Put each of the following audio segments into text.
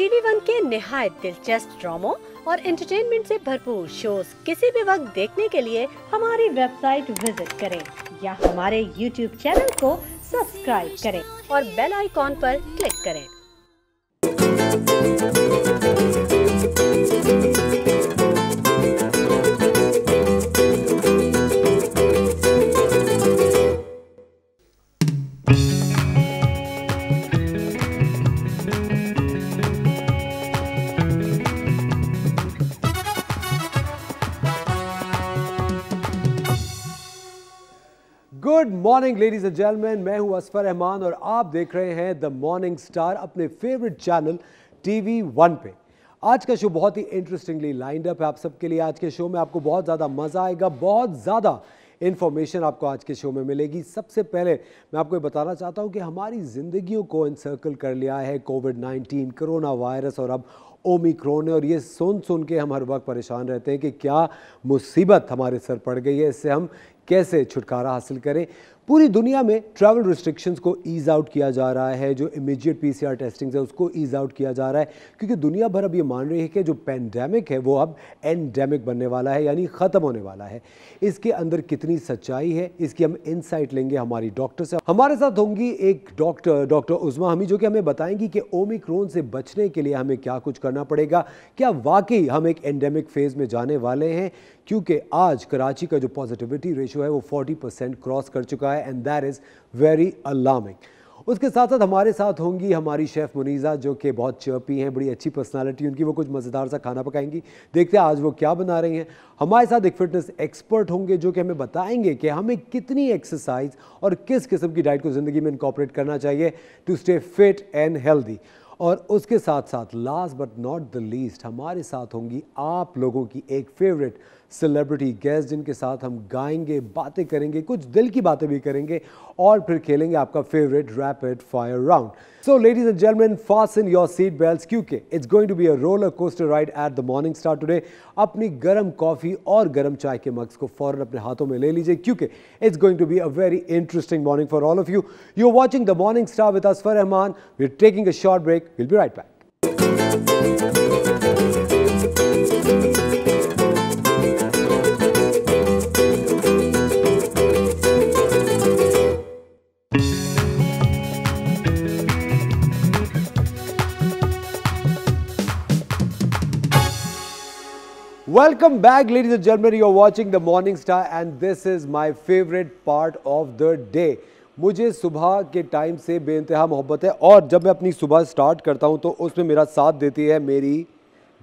TV one के निहायत दिलचस्प ड्रामो और एंटरटेनमेंट से भरपूर शोज किसी भी वक्त देखने के लिए हमारी वेबसाइट विजिट करें या हमारे यूट्यूब चैनल को सब्सक्राइब करें और बेल आइकॉन पर क्लिक करें मॉर्निंग लेडीज एंड जेलमैन मैं हूं असफर रहमान और आप देख रहे हैं द मॉर्निंग स्टार अपने फेवरेट चैनल टीवी वन पे आज का शो बहुत ही इंटरेस्टिंगली लाइंड अप है आप सबके लिए आज के शो में आपको बहुत ज़्यादा मज़ा आएगा बहुत ज़्यादा इन्फॉर्मेशन आपको आज के शो में मिलेगी सबसे पहले मैं आपको ये बताना चाहता हूँ कि हमारी ज़िंदगियों को इंसर्कल कर लिया है कोविड नाइन्टीन कोरोना वायरस और अब ओमिक्रोन है और ये सुन सुन के हम हर वक्त परेशान रहते हैं कि क्या मुसीबत हमारे सर पड़ गई है इससे हम कैसे छुटकारा हासिल करें पूरी दुनिया में ट्रैवल रिस्ट्रिक्शंस को ईज आउट किया जा रहा है जो इमीजिएट पीसीआर टेस्टिंग्स है उसको ईज आउट किया जा रहा है क्योंकि दुनिया भर अब ये मान रही है कि जो पेंडेमिक है वो अब एंडेमिक बनने वाला है यानी ख़त्म होने वाला है इसके अंदर कितनी सच्चाई है इसकी हम इनसाइट लेंगे हमारी डॉक्टर से हमारे साथ होंगी एक डॉक्टर डॉक्टर उजमा हमी जो कि हमें बताएंगी कि ओमिक्रोन से बचने के लिए हमें क्या कुछ करना पड़ेगा क्या वाकई हम एक एंडेमिक फेज़ में जाने वाले हैं क्योंकि आज कराची का जो पॉजिटिविटी रेशो है वो 40 परसेंट क्रॉस कर चुका है and that is very alarming उसके साथ साथ हमारे साथ होंगी हमारी शेफ़ मुनीज़ा जो कि बहुत चर्पी हैं बड़ी अच्छी पर्सनालिटी उनकी वो कुछ मज़ेदार सा खाना पकाएंगी देखते हैं आज वो क्या बना रही हैं हमारे साथ एक फिटनेस एक्सपर्ट होंगे जो कि हमें बताएंगे कि हमें कितनी एक्सरसाइज और किस किस्म की डाइट को ज़िंदगी में इनकॉपरेट करना चाहिए to stay fit and healthy और उसके साथ साथ last but not the least हमारे साथ होंगी आप लोगों की एक फेवरेट सेलिब्रिटी गेस्ट जिनके साथ हम गाएंगे बातें करेंगे कुछ दिल की बातें भी करेंगे और फिर खेलेंगे आपका favourite rapid fire round so ladies and gentlemen in your seat belt क्योंकि it's going to be a roller coaster ride at the morning star today अपनी गर्म कॉफी और गर्म चाय के मग्स को फौरन अपने हाथों में ले लीजिए क्योंकि it's going to be a very interesting morning for all of you you are watching the morning star with Asfar Rahman we are taking a short break will be right back Welcome back, ladies and gentlemen. You're watching The Morning Star, and this is my favorite part of the day. मुझे सुबह के time से बेानतहा मोहब्बत है और जब मैं अपनी सुबह स्टार्ट करता हूँ तो उसमें मेरा साथ देती है मेरी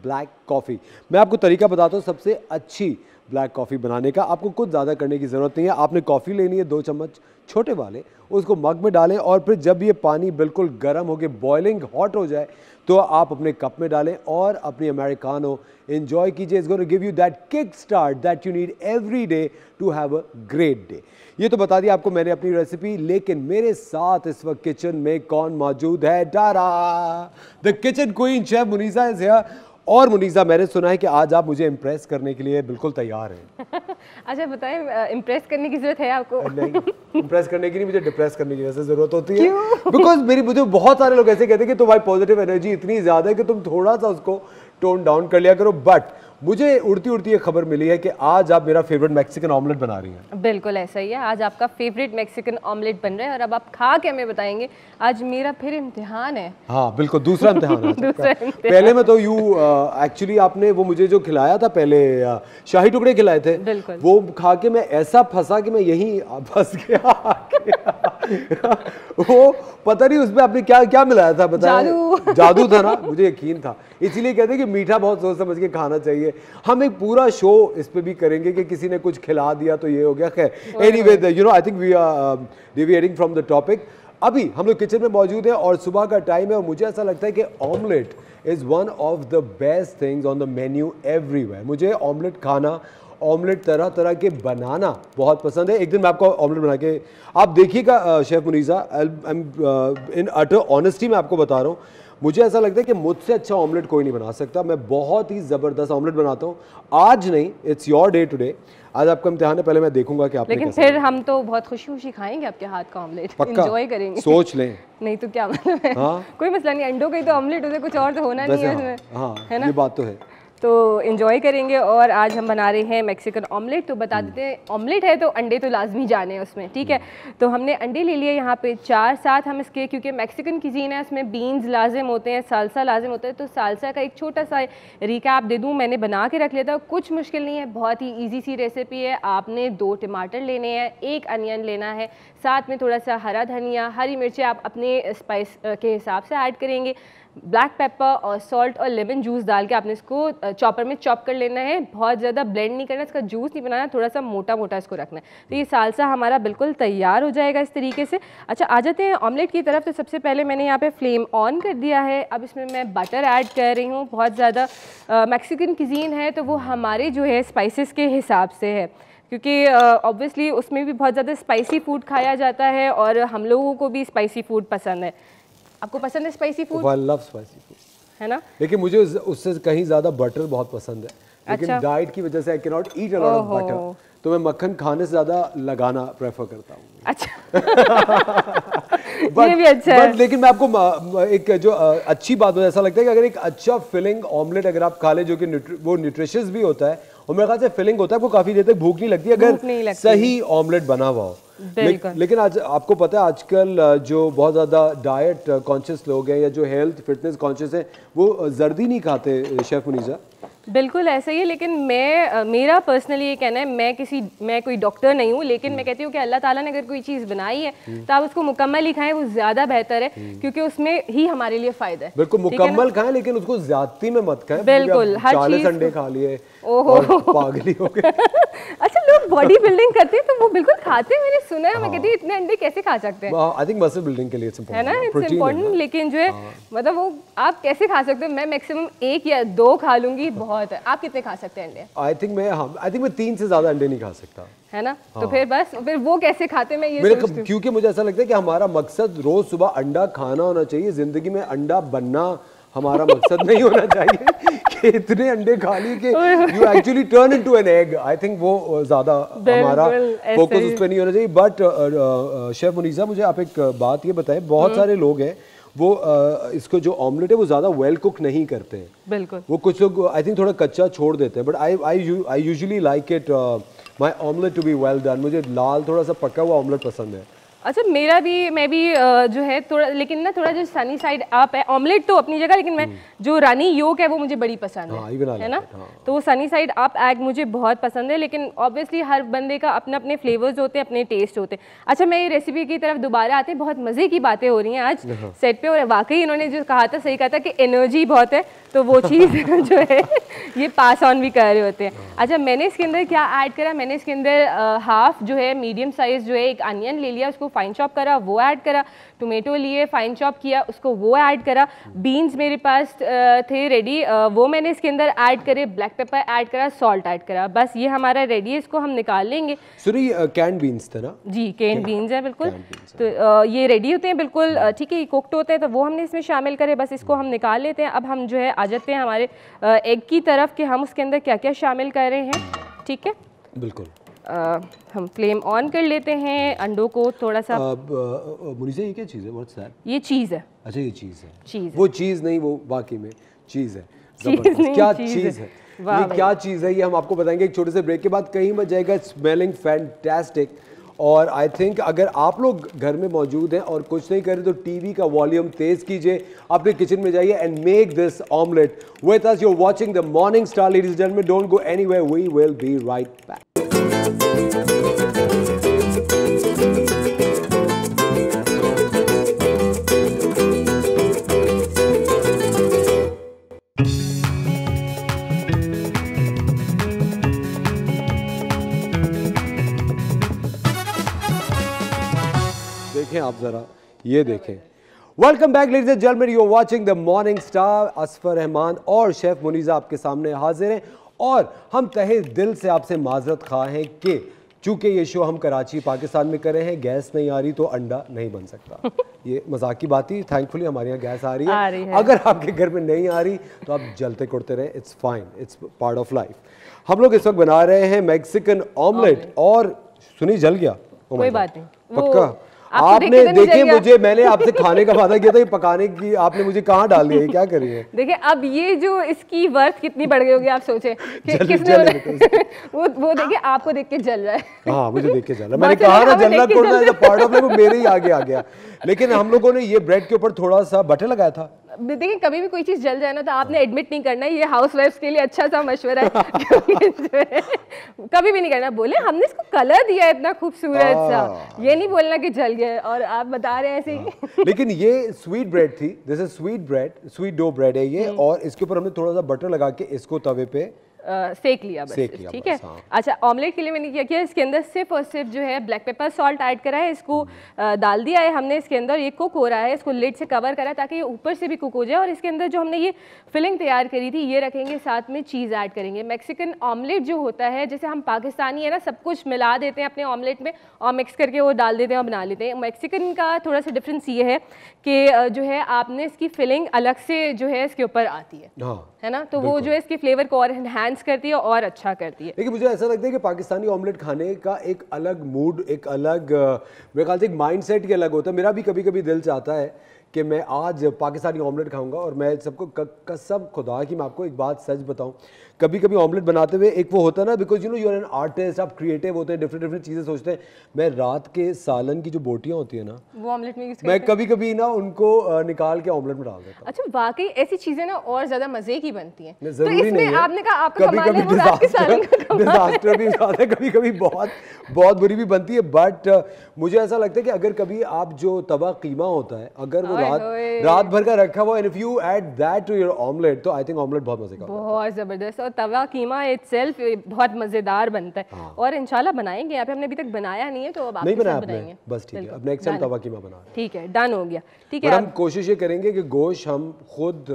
ब्लैक कॉफ़ी मैं आपको तरीका बताता हूँ सबसे अच्छी ब्लैक कॉफ़ी बनाने का आपको कुछ ज़्यादा करने की ज़रूरत नहीं है आपने कॉफ़ी लेनी है दो चम्मच छोटे वाले उसको मग में डालें और फिर जब ये पानी बिल्कुल गर्म हो गए बॉयलिंग हॉट हो जाए तो आप अपने कप में डालें और अपनी अमेरिकानो इन्जॉय कीजिए is go give you that kick start that you need every day to have a great day ये तो बता दिया आपको मैंने अपनी रेसिपी लेकिन मेरे साथ इस वक्त किचन में कौन मौजूद है डारा the kitchen queen chef Muneeza is here और मुनीजा मैंने सुना है कि आज आप मुझे इम्प्रेस करने के लिए बिल्कुल तैयार हैं अच्छा बताएं इम्प्रेस करने की जरूरत है आपको नहीं इम्प्रेस करने की नहीं मुझे डिप्रेस करने की वैसे जरूरत होती है बिकॉज मेरी मुझे बहुत सारे लोग ऐसे कहते हैं कि तुम्हारी पॉजिटिव एनर्जी इतनी ज़्यादा है कि तुम थोड़ा सा उसको टोन डाउन कर लिया करो बट मुझे उड़ती उड़ती ये खबर मिली है कि आज आप मेरा फेवरेट मैक्सिकन ऑमलेट बना रही हैं बिल्कुल ऐसा ही है आज आपका फेवरेट मैक्सिकन ऑमलेट बन रहा है और अब आप खा के हमें बताएंगे आज मेरा फिर इम्तिहान है हाँ बिल्कुल दूसरा इम्तिहान दूसरा पहले में तो यू एक्चुअली आपने वो मुझे जो खिलाया था पहले शाही टुकड़े खिलाए थे बिल्कुल वो खा के मैं ऐसा फंसा कि मैं यही फंस गया वो पता नहीं उसमें आपने क्या क्या मिलाया था बताया जादू जादू था ना मुझे यकीन था इसीलिए कहते हैं कि मीठा बहुत सोच समझ के खाना चाहिए लिए हम एक पूरा शो इस पर भी करेंगे कि किसी ने कुछ खिला दिया तो ये हो गया खैर any way you know I think we are deviating from the topic अभी हम लोग किचन में मौजूद हैं और सुबह का टाइम है और मुझे ऐसा लगता है कि omelette is one of the best things on the menu everywhere मुझे ऑमलेट खाना ऑमलेट तरह तरह के बनाना बहुत पसंद है एक दिन मैं आपको ऑमलेट बना के आप देखिएगा शेफ़ मुनीज़ा इन अटर ऑनेस्टी मैं आपको बता रहा हूँ मुझे ऐसा लगता है कि मुझसे अच्छा ऑमलेट कोई नहीं बना सकता मैं बहुत ही ज़बरदस्त ऑमलेट बनाता हूँ आज नहीं it's your day today आज आपका इम्तिहान है पहले मैं देखूंगा कि आप लेकिन फिर हम तो बहुत खुशी खुशी खाएंगे आपके हाथ का ऑमलेट एंजॉय करेंगे सोच लें नहीं तो क्या मतलब है हाँ? कोई मसला नहीं अंडो का ही तो ऑमलेट उसे कुछ और तो होना नहीं है हाँ।, हाँ, है ना ये बात तो है तो इन्जॉय करेंगे और आज हम बना रहे हैं मैक्सिकन ऑमलेट तो बता हम्म। देते हैं ऑमलेट है तो अंडे तो लाजमी जाने हैं उसमें ठीक है तो हमने अंडे ले लिए यहाँ पे चार साथ हम इसके क्योंकि मैक्सिकन की है इसमें बीन्स लाजिम होते हैं सालसा लाजिम होता है तो सालसा का एक छोटा सा आप दे दूँ मैंने बना के रख लिया था कुछ मुश्किल नहीं है बहुत ही ईजी सी रेसिपी है आपने दो टमाटर लेने हैं एक अनियन लेना है साथ में थोड़ा सा हरा धनिया हरी मिर्चें आप अपने स्पाइस के हिसाब से ऐड करेंगे ब्लैक पेपर और सॉल्ट और लेमन जूस डाल के आपने इसको चॉपर में चॉप कर लेना है बहुत ज़्यादा ब्लेंड नहीं करना इसका जूस नहीं बनाना थोड़ा सा मोटा मोटा इसको रखना है तो ये सालसा हमारा बिल्कुल तैयार हो जाएगा इस तरीके से अच्छा आ जाते हैं ऑमलेट की तरफ तो सबसे पहले मैंने यहाँ पर फ्लेम ऑन कर दिया है अब इसमें मैं बटर ऐड कर रही हूँ बहुत ज़्यादा मैक्सिकन किजीन है तो वो हमारे जो है स्पाइसिस के हिसाब से है क्योंकि ऑब्वियसली uh, उसमें भी बहुत ज़्यादा स्पाइसी फूड खाया जाता है और हम लोगों को भी स्पाइसी फूड पसंद है आपको पसंद है spicy food I love spicy food है ना लेकिन मुझे उससे कहीं ज्यादा बटर बहुत पसंद है लेकिन डाइट अच्छा। की वजह से I can not eat a lot of butter तो मैं मक्खन खाने से ज्यादा लगाना प्रेफर करता हूँ अच्छा but, ये भी अच्छा but, है लेकिन मैं आपको एक जो अच्छी बात मुझे ऐसा लगता है कि अगर एक अच्छा फिलिंग ऑमलेट अगर आप खा ले जो कि वो न्यूट्रिशियस भी होता है और मेरे ख्याल से फिलिंग होता है आपको काफी देर तक भूख नहीं लगती अगर सही ऑमलेट बना हुआ हो ले, लेकिन आज आपको पता है आजकल जो बहुत ज़्यादा डाइट कॉन्शियस लोग हैं या जो हेल्थ फिटनेस कॉन्शियस हैं वो जर्दी नहीं खाते शेफ़ मुनीजा बिल्कुल ऐसा ही है लेकिन मैं मेरा पर्सनली ये कहना है मैं किसी मैं कोई डॉक्टर नहीं हूँ लेकिन मैं हम्म। कहती हूँ कि अल्लाह ताला ने अगर कोई चीज़ बनाई है हम्म। तो आप उसको मुकम्मल ही खाएं वो ज़्यादा बेहतर है हम्म। क्योंकि उसमें ही हमारे लिए फ़ायदा है बिल्कुल मुकम्मल खाएं लेकिन उसको ज्यादा में मत खाएं बिल्कुल हर चीज़ अंडे खा लिए और पागली हो गए अच्छा लोग बॉडी बिल्डिंग करते हैं तो वो बिल्कुल खाते हैं मैंने सुना है मैं कहती हाँ। इतने अंडे कैसे खा सकते हैं आई थिंक मसल बिल्डिंग के लिए इट्स इंपॉर्टेंट है ना इट्स हाँ, इंपॉर्टेंट लेकिन जो है हाँ। मतलब वो आप कैसे खा सकते हो मैं मैक्सिमम एक या दो खा लूंगी बहुत है आप कितने खा सकते हैं अंडे आई थिंक मैं आई थिंक मैं तीन से ज्यादा अंडे नहीं खा सकता है ना तो हाँ। तो फिर बस फिर वो कैसे खाते मैं ये मेरे क्योंकि मुझे ऐसा लगता है कि हमारा मकसद रोज सुबह अंडा खाना होना चाहिए जिंदगी में अंडा बनना हमारा मकसद नहीं होना चाहिए कि इतने अंडे खा ली कि you actually turn into an egg I think वो ज़्यादा हमारा फोकस उस पर नहीं होना चाहिए बट शेफ मुनीजा मुझे आप एक बात ये बताएं बहुत हम्म। सारे लोग हैं वो आ, इसको जो ऑमलेट है वो ज़्यादा वेल कुक नहीं करते बिल्कुल वो कुछ लोग आई थिंक थोड़ा कच्चा छोड़ देते हैं but I I I usually like it my omelette to be well done मुझे लाल थोड़ा सा पका हुआ ऑमलेट पसंद है अच्छा मेरा भी मैं भी जो है थोड़ा लेकिन ना थोड़ा जो सनी साइड आप है ऑमलेट तो अपनी जगह लेकिन मैं हम्म। जो रानी योग है वो मुझे बड़ी पसंद है हाँ, है ना हाँ। तो सनी साइड आप एग मुझे बहुत पसंद है लेकिन ऑब्वियसली हर बंदे का अपने अपने फ्लेवर्स होते हैं अपने टेस्ट होते हैं अच्छा मैं ये रेसिपी की तरफ दोबारा आते बहुत मज़े की बातें हो रही हैं आज सेट हाँ। पर और वाकई इन्होंने जो कहा था सही कहा था कि एनर्जी बहुत है तो वो चीज़ जो है ये पास ऑन भी कर रहे होते हैं हाँ। अच्छा मैंने इसके अंदर क्या ऐड करा मैंने इसके अंदर हाफ जो है मीडियम साइज़ जो है एक अनियन ले लिया उसको फाइन चॉप करा वो ऐड करा टोमेटो लिए फाइन चॉप किया उसको वो ऐड करा बीन्स मेरे पास थे रेडी वो मैंने इसके अंदर ऐड करे ब्लैक पेपर ऐड करा सॉल्ट ऐड करा बस ये हमारा रेडी है इसको हम निकाल लेंगे सॉरी कैंड बीन्स थे ना जी कैंड बीन्स है बिल्कुल तो ये रेडी होते हैं बिल्कुल ठीक है ये कुकड होते हैं तो वो हमने इसमें शामिल करे बस इसको हम निकाल लेते हैं अब हम जो है आ जाते हैं हमारे एग की तरफ कि हम उसके अंदर क्या क्या शामिल कर रहे हैं ठीक है बिल्कुल आ, हम फ्लेम ऑन कर लेते हैं अंडों को थोड़ा सा आ, आ, ये क्या चीज़ है व्हाट्स दैट ये चीज़ है अच्छा ये चीज़ है चीज़ वो चीज़ नहीं वो वाकई में चीज़ है चीज़ नहीं, क्या चीज़ है है? ये क्या चीज़ है ये हम आपको बताएंगे एक छोटे से ब्रेक के बाद कहीं मत जाएगा स्मेलिंग फैंटेस्टिक और आई थिंक अगर आप लोग घर में मौजूद हैं और कुछ नहीं करें तो टीवी का वॉल्यूम तेज़ कीजिए अपने किचन में जाइए and make this omelette with us you watching the morning star ladies gentlemen don't go any anyway we will be right back देखें आप जरा ये देखें welcome back ladies and gentleman you are watching the morning star Asfar Rahman और chef मुनीजा आपके सामने हाजिर हैं और हम तहे दिल से आपसे माजरत खा हैं कि चूंकि ये शो हम कराची पाकिस्तान में करे हैं गैस नहीं आ रही तो अंडा नहीं बन सकता ये मजाक की बात ही थैंकफुली हमारे यहाँ गैस आ रही है, आ रही है। अगर आपके घर में नहीं आ रही तो आप जलते कुड़ते रहें it's fine it's part of life हम लोग इस वक्त बना रहे हैं मैक्सिकन ऑमलेट और सुनी जल गया oh कोई बात नहीं पक्का आपने देखिए मुझे मैंने आपसे खाने का वादा किया था ये पकाने की आपने मुझे कहाँ डाल दिया क्या करी है देखिए अब ये जो इसकी वर्थ कितनी बढ़ गई होगी आप सोचे वो वो देखिए आपको देख के जल रहा है हाँ मुझे देख के जल रहा मैंने कहा ना जलना कोड़ना पार्ट ऑफ मेरे ही आगे आ गया लेकिन हम लोगों ने ये ब्रेड के ऊपर थोड़ा सा बटर लगाया था देखिए कभी भी कोई चीज़ जल जाए ना तो आपने एडमिट हाँ। नहीं करना ये हाउस वाइफ के लिए अच्छा सा मशवरा है कभी भी नहीं करना बोले हमने इसको कलर दिया इतना खूबसूरत सा हाँ। ये नहीं बोलना कि जल गया और आप बता रहे हैं ऐसे ही हाँ। लेकिन ये स्वीट ब्रेड थी जैसे sweet bread sweet dough bread है ये हम्म। और इसके ऊपर हमने थोड़ा सा बटर लगा के इसको तवे पे सेक लिया बस ठीक है हाँ। अच्छा ऑमलेट के लिए मैंने क्या किया इसके अंदर सिर्फ और सिर्फ जो है ब्लैक पेपर सॉल्ट ऐड करा है इसको हम्म। डाल दिया है हमने इसके अंदर ये कुक हो रहा है इसको लेट से कवर करा है ताकि ये ऊपर से भी कुक हो जाए और इसके अंदर जो हमने ये फिलिंग तैयार करी थी ये रखेंगे साथ में चीज़ ऐड करेंगे मैक्सिकन ऑमलेट जो होता है जैसे हम पाकिस्तानी है ना सब कुछ मिला देते हैं अपने ऑमलेट में और मिक्स करके वो डाल देते हैं और बना लेते हैं मैक्सिकन का थोड़ा सा डिफरेंस ये है कि जो है आपने इसकी फिलिंग अलग से जो है इसके ऊपर आती है हाँ है ना तो वो जो है इसके फ्लेवर को और एनहेंस करती है और अच्छा करती है लेकिन मुझे ऐसा लगता है कि पाकिस्तानी ऑमलेट खाने का एक अलग मूड एक अलग मेरे ख्याल से एक माइंड सेट ही अलग होता है मेरा भी कभी कभी दिल चाहता है कि मैं आज पाकिस्तानी ऑमलेट खाऊंगा और मैं सबको कसम खुदा की मैं आपको एक बात सच बताऊं कभी कभी ऑमलेट बनाते हुए एक वो होता है ना because you know you are an artist आप क्रिएटिव होते हैं डिफरेंट डिफरेंट चीज़ें सोचते हैं मैं रात के सालन की जो बोटियाँ होती है ना वो ऑमलेट में मैं कभी कभी ना उनको निकाल के ऑमलेट में डाल देता हूँ अच्छा वाकई ऐसी चीज़ें ना और ज़्यादा मज़े की बनती हैं तो जरूरी नहीं आपने कहा आप कभी कभी डिजास्टर भी ज्यादा कभी कभी बहुत बहुत बुरी भी बनती है बट मुझे ऐसा लगता है कि अगर कभी आप जो तवा कीमा होता है अगर वो रात रात भर का रखा हुआ and if you add that to your omelette तो आई थिंक ऑमलेट बहुत मजे का बहुत जबरदस्त तवा कीमा इटसेल्फ बहुत मज़ेदार बनता है हाँ। और इंशाल्लाह बनाएंगे यहाँ पे हमने अभी तक बनाया नहीं है तो अब नहीं बनाया बनाएंगे बस ठीक है अब नेक्स्ट टाइम तवा कीमा बना ठीक है डन हो गया ठीक है हम कोशिश ये करेंगे कि गोश हम खुद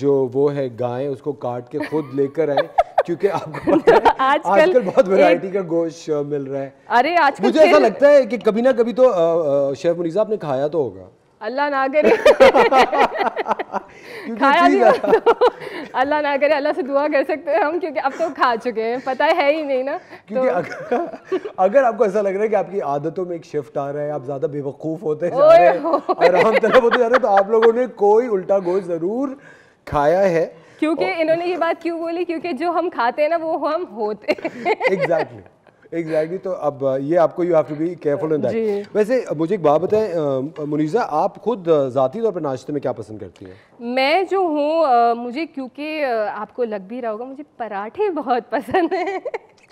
जो वो है गाय उसको काट के खुद लेकर आए क्योंकि आपको आजकल आज बहुत वैरायटी का गोश मिल रहा है अरे आजकल मुझे ऐसा लगता है कि कभी ना कभी तो शेफ मुनीजा आपने खाया तो होगा अल्लाह ना करे खाया नहीं तो अल्लाह ना करे अल्लाह से दुआ कर सकते हैं हम क्योंकि अब तो खा चुके हैं पता है ही नहीं ना क्योंकि तो... अगर, अगर आपको ऐसा लग रहा है कि आपकी आदतों में एक शिफ्ट आ रहा है आप ज़्यादा बेवकूफ़ होते हैं और हम तरफ होते जा रहे हैं तो आप लोगों ने कोई उल्टा गोश ज़रूर खाया है क्योंकि इन्होंने ये बात क्यों बोली क्योंकि जो हम खाते हैं ना वो हम होते हैं एग्जैक्टली एग्जैक्टली तो अब ये आपको you have to be careful in that वैसे मुझे एक बात बताएं मुनीजा आप खुद ज़ाती तौर पर नाश्ते में क्या पसंद करती हैं मैं जो हूँ मुझे क्योंकि आपको लग भी रहा होगा मुझे पराठे बहुत पसंद हैं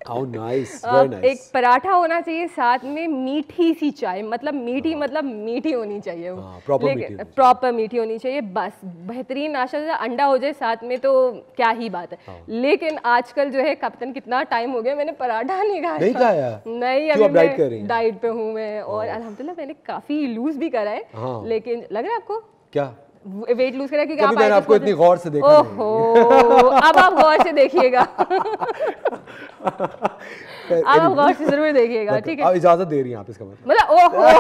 oh, nice. Very uh, nice. एक पराठा होना चाहिए साथ में मीठी सी चाय मतलब मीठी uh, मतलब मीठी होनी चाहिए वो प्रॉपर हाँ, मीठी होनी चाहिए बस बेहतरीन नाश्ता जैसे अंडा हो जाए साथ में तो क्या ही बात है uh. लेकिन आजकल जो है कप्तन कितना टाइम हो गया मैंने पराठा नहीं खाया नहीं खाया नहीं अभी मैं डाइट पे हूँ मैं और अलहमदुल्ला मैंने काफ़ी लूज भी करा है लेकिन लग रहा है आपको क्या वेट लूज करा क्योंकि आप तो आपको इतनी गौर से देखा ओहो अब आप गौर से देखिएगा आप गौर से जरूर देखिएगा मतलब ठीक है आप इजाजत दे रही हैं आप इसका मतलब, मतलब ओहो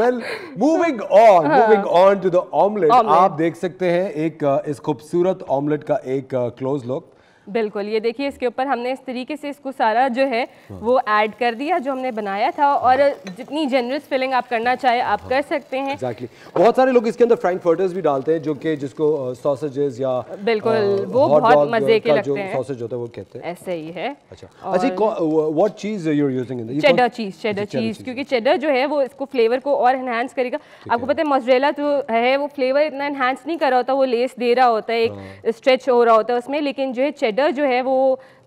well moving on moving on to the omelette आप देख सकते हैं एक इस खूबसूरत ऑमलेट का एक क्लोज लुक बिल्कुल ये देखिए इसके ऊपर हमने इस तरीके से इसको सारा जो है हाँ। वो ऐड कर दिया जो हमने बनाया था और जितनी जनरस फिलिंग आप करना चाहे आप हाँ। कर सकते हैं exactly. बहुत सारे लोग इसके अंदर फ्रैंकफर्टर्स भी डालते हैं जो कि जिसको सॉसेजेस या बिल्कुल वो बहुत मजे के लगते हैं सॉसेज होता है वो कहते हैं ऐसे ही है अच्छा what cheese you are using in cheddar cheese cheddar cheese क्योंकि चेडर जो है वो इसको फ्लेवर को और एनहांस करेगा आपको पता है मोजरेला जो तो है वो फ्लेवर इतना एनहांस नहीं कर रहा होता वो लेस दे रहा होता है एक स्ट्रेच हाँ। हो रहा होता है उसमें लेकिन जो है वेदर जो है वो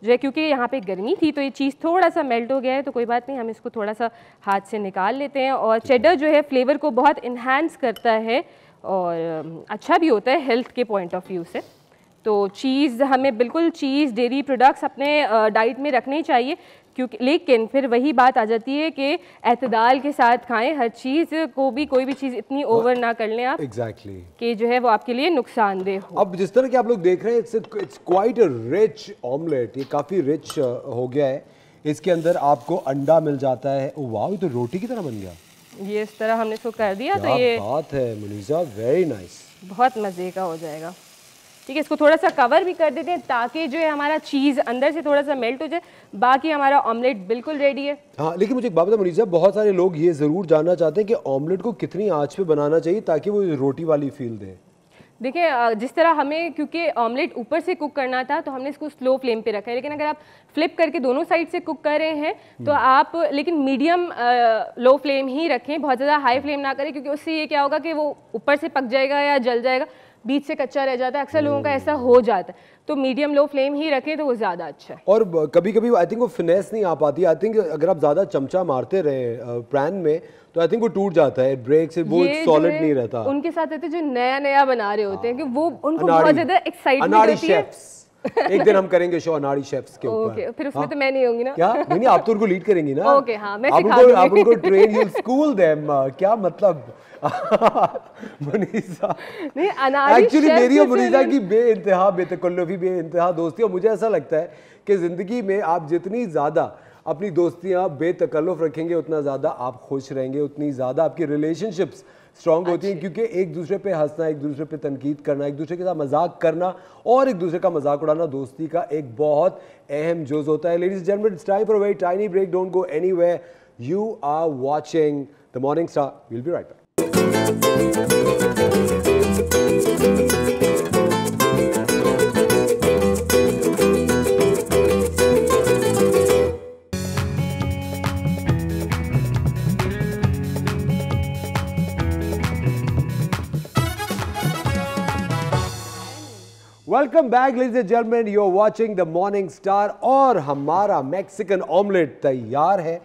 जो है क्योंकि यहाँ पे गर्मी थी तो ये चीज़ थोड़ा सा मेल्ट हो गया है तो कोई बात नहीं हम इसको थोड़ा सा हाथ से निकाल लेते हैं और चेडर जो है फ्लेवर को बहुत इन्हेंस करता है और अच्छा भी होता है हेल्थ के पॉइंट ऑफ व्यू से तो चीज़ हमें बिल्कुल चीज़ डेयरी प्रोडक्ट्स अपने डाइट में रखने चाहिए क्योंकि लेकिन फिर वही बात आ जाती है कि अतदाल के साथ खाएं हर चीज़ को भी कोई भी चीज़ इतनी ओवर हाँ, ना कर लें आप एग्जैक्टली exactly. कि जो है वो आपके लिए नुकसानदेह हो अब जिस तरह के आप लोग देख रहे हैं it's it's quite a rich omelette ये काफ़ी रिच हो गया है इसके अंदर आपको अंडा मिल जाता है वाह oh, तो रोटी की तरह बन गया ये इस तरह हमने इसको कर दिया तो ये बात है मुनीजा वेरी नाइस बहुत मज़े का हो जाएगा ठीक है इसको थोड़ा सा कवर भी कर देते हैं ताकि जो है हमारा चीज़ अंदर से थोड़ा सा मेल्ट हो जाए बाकी हमारा ऑमलेट बिल्कुल रेडी है हाँ लेकिन मुझे एक बात साहब बहुत सारे लोग ये ज़रूर जानना चाहते हैं कि ऑमलेट को कितनी आँच पर बनाना चाहिए ताकि वो रोटी वाली फील दें देखिए जिस तरह हमें क्योंकि ऑमलेट ऊपर से कुक करना था तो हमने इसको स्लो फ्लेम पे रखा है लेकिन अगर आप फ्लिप करके दोनों साइड से कुक कर रहे हैं तो हम्म। आप लेकिन मीडियम लो फ्लेम ही रखें बहुत ज़्यादा हाई फ्लेम ना करें क्योंकि उससे ये क्या होगा कि वो ऊपर से पक जाएगा या जल जाएगा बीच से कच्चा रह जाता है अक्सर लोगों का ऐसा हो जाता है तो मीडियम लो फ्लेम ही रखें तो वो ज़्यादा अच्छा है और कभी कभी आई थिंक वो फिनेस नहीं आ पाती आई थिंक अगर आप ज़्यादा चमचा मारते रहे पैन में तो आई थिंक वो टूट जाता है ब्रेक से वो सॉलिड नहीं रहता उनके साथ रहते जो नया नया बना रहे होते हैं हाँ। कि वो उनको बहुत ज़्यादा एक्साइटमेंट होती है एक दिन हम करेंगे शो अनाड़ी शेफ्स के ऊपर okay, फिर उसमें हाँ। तो मैं नहीं होंगी ना क्या नहीं नहीं आप तो उनको लीड करेंगी ना ओके okay, हाँ मैं आप उनको आप उनको ट्रेन यू स्कूल देम क्या मतलब नहीं अनाड़ी एक्चुअली मेरी और की बेतकल्लुफी दोस्ती और मुझे ऐसा लगता है कि जिंदगी में आप जितनी ज़्यादा अपनी दोस्तियाँ बेतकल्लुफ रखेंगे उतना ज़्यादा आप खुश रहेंगे उतनी ज़्यादा आपकी रिलेशनशिप्स स्ट्रांग होती हैं क्योंकि एक दूसरे पे हंसना एक दूसरे पे तनकीद करना एक दूसरे के साथ मजाक करना और एक दूसरे का मजाक उड़ाना दोस्ती का एक बहुत अहम जोज होता है ladies gentleman time for very tiny break don't go any way you are watching the morning Star will be right welcome back ladies and German you are watching the morning Star और हमारा Mexican omelette तैयार है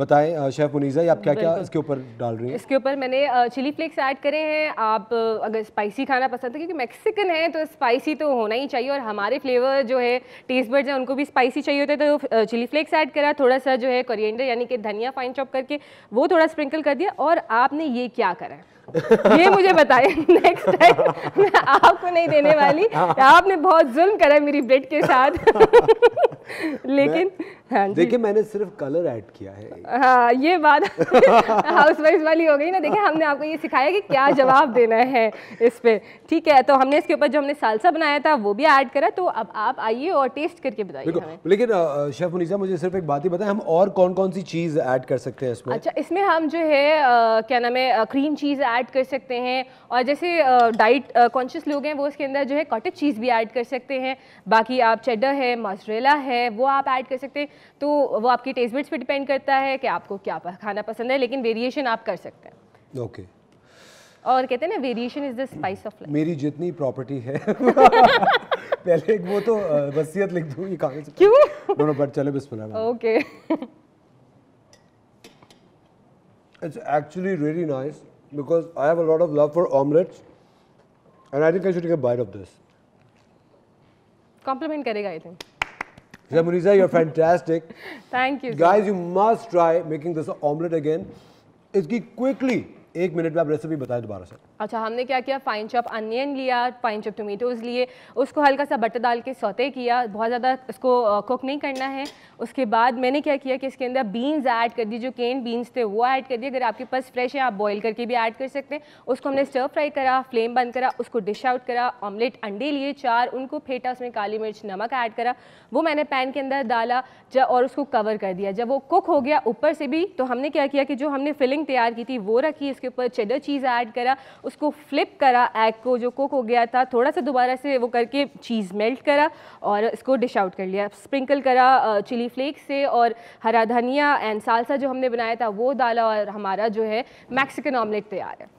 बताएं chef मुनीजा आप क्या क्या इसके ऊपर डाल रही हैं इसके ऊपर मैंने चिली फ्लेक्स ऐड करे हैं आप अगर स्पाइसी खाना पसंद है क्योंकि मैक्सिकन है तो स्पाइसी तो होना ही चाहिए और हमारे फ्लेवर जो है टेस्ट बर्ड्स हैं उनको भी स्पाइसी चाहिए होता है तो चिली फ्लेक्स ऐड करा थोड़ा सा जो है कोरिएंडर यानी कि धनिया फाइन चॉप करके वो थोड़ा स्प्रिंकल कर दिया और आपने ये क्या करा है ये मुझे बताए नेक्स्ट टाइम मैं आपको नहीं देने वाली हाँ। आपने बहुत जुल्म करा है मेरी ब्रेड के साथ लेकिन मैं, हाँ देखिए मैंने सिर्फ कलर ऐड किया है हाँ ये बात हाउस वाइफ वाली हो गई ना देखिए हमने आपको ये सिखाया कि क्या जवाब देना है इस पर ठीक है तो हमने इसके ऊपर जो हमने सालसा बनाया था वो भी ऐड करा तो अब आप आइए और टेस्ट करके बताइए लेकिन शेफ मुनीसा मुझे सिर्फ एक बात ही बताएं हम और कौन कौन सी चीज़ ऐड कर सकते हैं इसमें अच्छा इसमें हम जो है क्या नाम है क्रीम चीज़ ऐड कर सकते हैं और जैसे डाइट कॉन्शियस लोग हैं वो इसके अंदर जो है कॉटेज चीज़ भी ऐड कर सकते हैं बाकी आप चेडर है मॉजरेला है वो आप ऐड कर सकते हैं तो वो आपकी टेस्ट बिट्स पर डिपेंड करता है कि आपको क्या खाना पसंद है लेकिन वेरिएशन आप कर सकते हैं ओके okay. और कहते हैं ना variation is the spice of life मेरी जितनी प्रॉपर्टी है पहले एक वो तो वसीयत लिख दूं ये कागज क्यों दोनों बट चलो बिस्मिल्लाह okay it's actually really nice because I have a lot of love for omelets and I think I should take a bite of this. Compliment karega, I think. Zamuniza, you're fantastic. Thank you. Guys, sir. you must try making this omelette again. It's quickly एक मिनट में आप recipe बताएं दोबारा से अच्छा हमने क्या किया फाइन चॉप अनियन लिया फाइन चॉप टोमेटोज़ लिए उसको हल्का सा बटर डाल के सौते किया बहुत ज़्यादा इसको कुक नहीं करना है उसके बाद मैंने क्या किया कि इसके अंदर बीन्स ऐड कर दी जो केन बीन्स थे वो ऐड कर दिए अगर आपके पास फ्रेश है आप बॉयल करके भी ऐड कर सकते हैं उसको हमने स्टर फ्राई करा फ्लेम बंद करा उसको डिश आउट करा ऑमलेट अंडे लिए चार उनको फेंटा उसमें काली मिर्च नमक ऐड करा वो मैंने पैन के अंदर डाला और उसको कवर कर दिया जब वो कुक हो गया ऊपर से भी तो हमने क्या किया कि जो हमने फिलिंग तैयार की थी वो रखी उसके ऊपर चेडर चीज़ ऐड करा उसको फ्लिप करा एग को जो कुक हो गया था थोड़ा सा दोबारा से वो करके चीज़ मेल्ट करा और इसको डिश आउट कर लिया स्प्रिंकल करा चिली फ्लेक्स से और हरा धनिया एंड सालसा जो हमने बनाया था वो डाला और हमारा जो है मैक्सिकन ऑमलेट तैयार है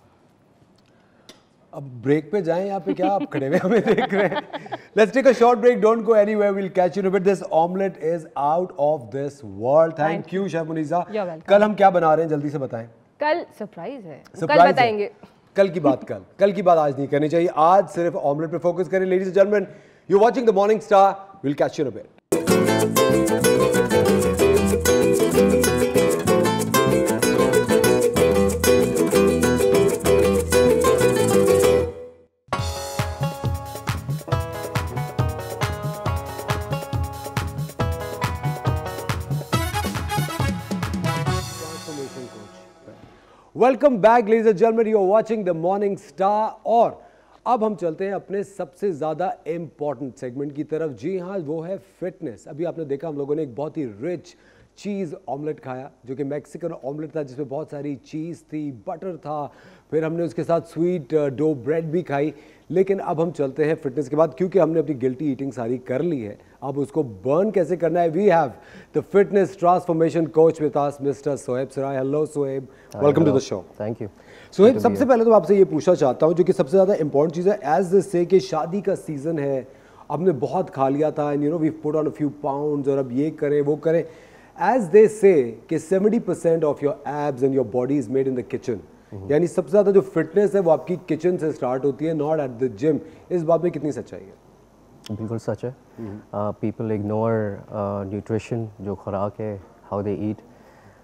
अब ब्रेक पे जाएं यहाँ पे क्या आप खड़े हुए हमें देख रहे हैं let's take a short break don't go any way will catch you but this omelette is out of this world thank you chef Muneeza कल हम क्या बना रहे हैं जल्दी से बताएं कल सरप्राइज है कल बताएंगे कल की बात कल कल की बात आज नहीं करनी चाहिए आज सिर्फ ऑमलेट पे फोकस करें ladies and gentleman you watching the morning Star will catch you a welcome back लेजर gentlemen you are watching the morning Star और अब हम चलते हैं अपने सबसे ज़्यादा इम्पॉर्टेंट सेगमेंट की तरफ जी हाँ वो है फिटनेस अभी आपने देखा हम लोगों ने एक बहुत ही रिच चीज़ ऑमलेट खाया जो कि मैक्सिकन ऑमलेट था जिसमें बहुत सारी चीज़ थी बटर था फिर हमने उसके साथ स्वीट डो ब्रेड भी खाई लेकिन अब हम चलते हैं फिटनेस के बाद क्योंकि हमने अपनी गिल्टी ईटिंग सारी कर ली है अब उसको बर्न कैसे करना है we have the fitness transformation coach with us mister Sohaib Sirai hello Sohaib welcome to the show thank you Sohaib सबसे पहले तो आपसे ये पूछना चाहता हूँ जो कि सबसे ज़्यादा इंपॉर्टेंट चीज़ है एज दिस से कि शादी का सीज़न है हमने बहुत खा लिया था and you know we put on few pounds और अब ये करें वो करें एज दे से कि 70% of your abs and your body is made in the kitchen hmm. यानी सबसे ज़्यादा जो फिटनेस है वो आपकी किचन से स्टार्ट होती है नॉट एट द जिम इस बात में कितनी सच्चाई है बिल्कुल सच है पीपल इग्नोर न्यूट्रिशन जो खुराक है how they eat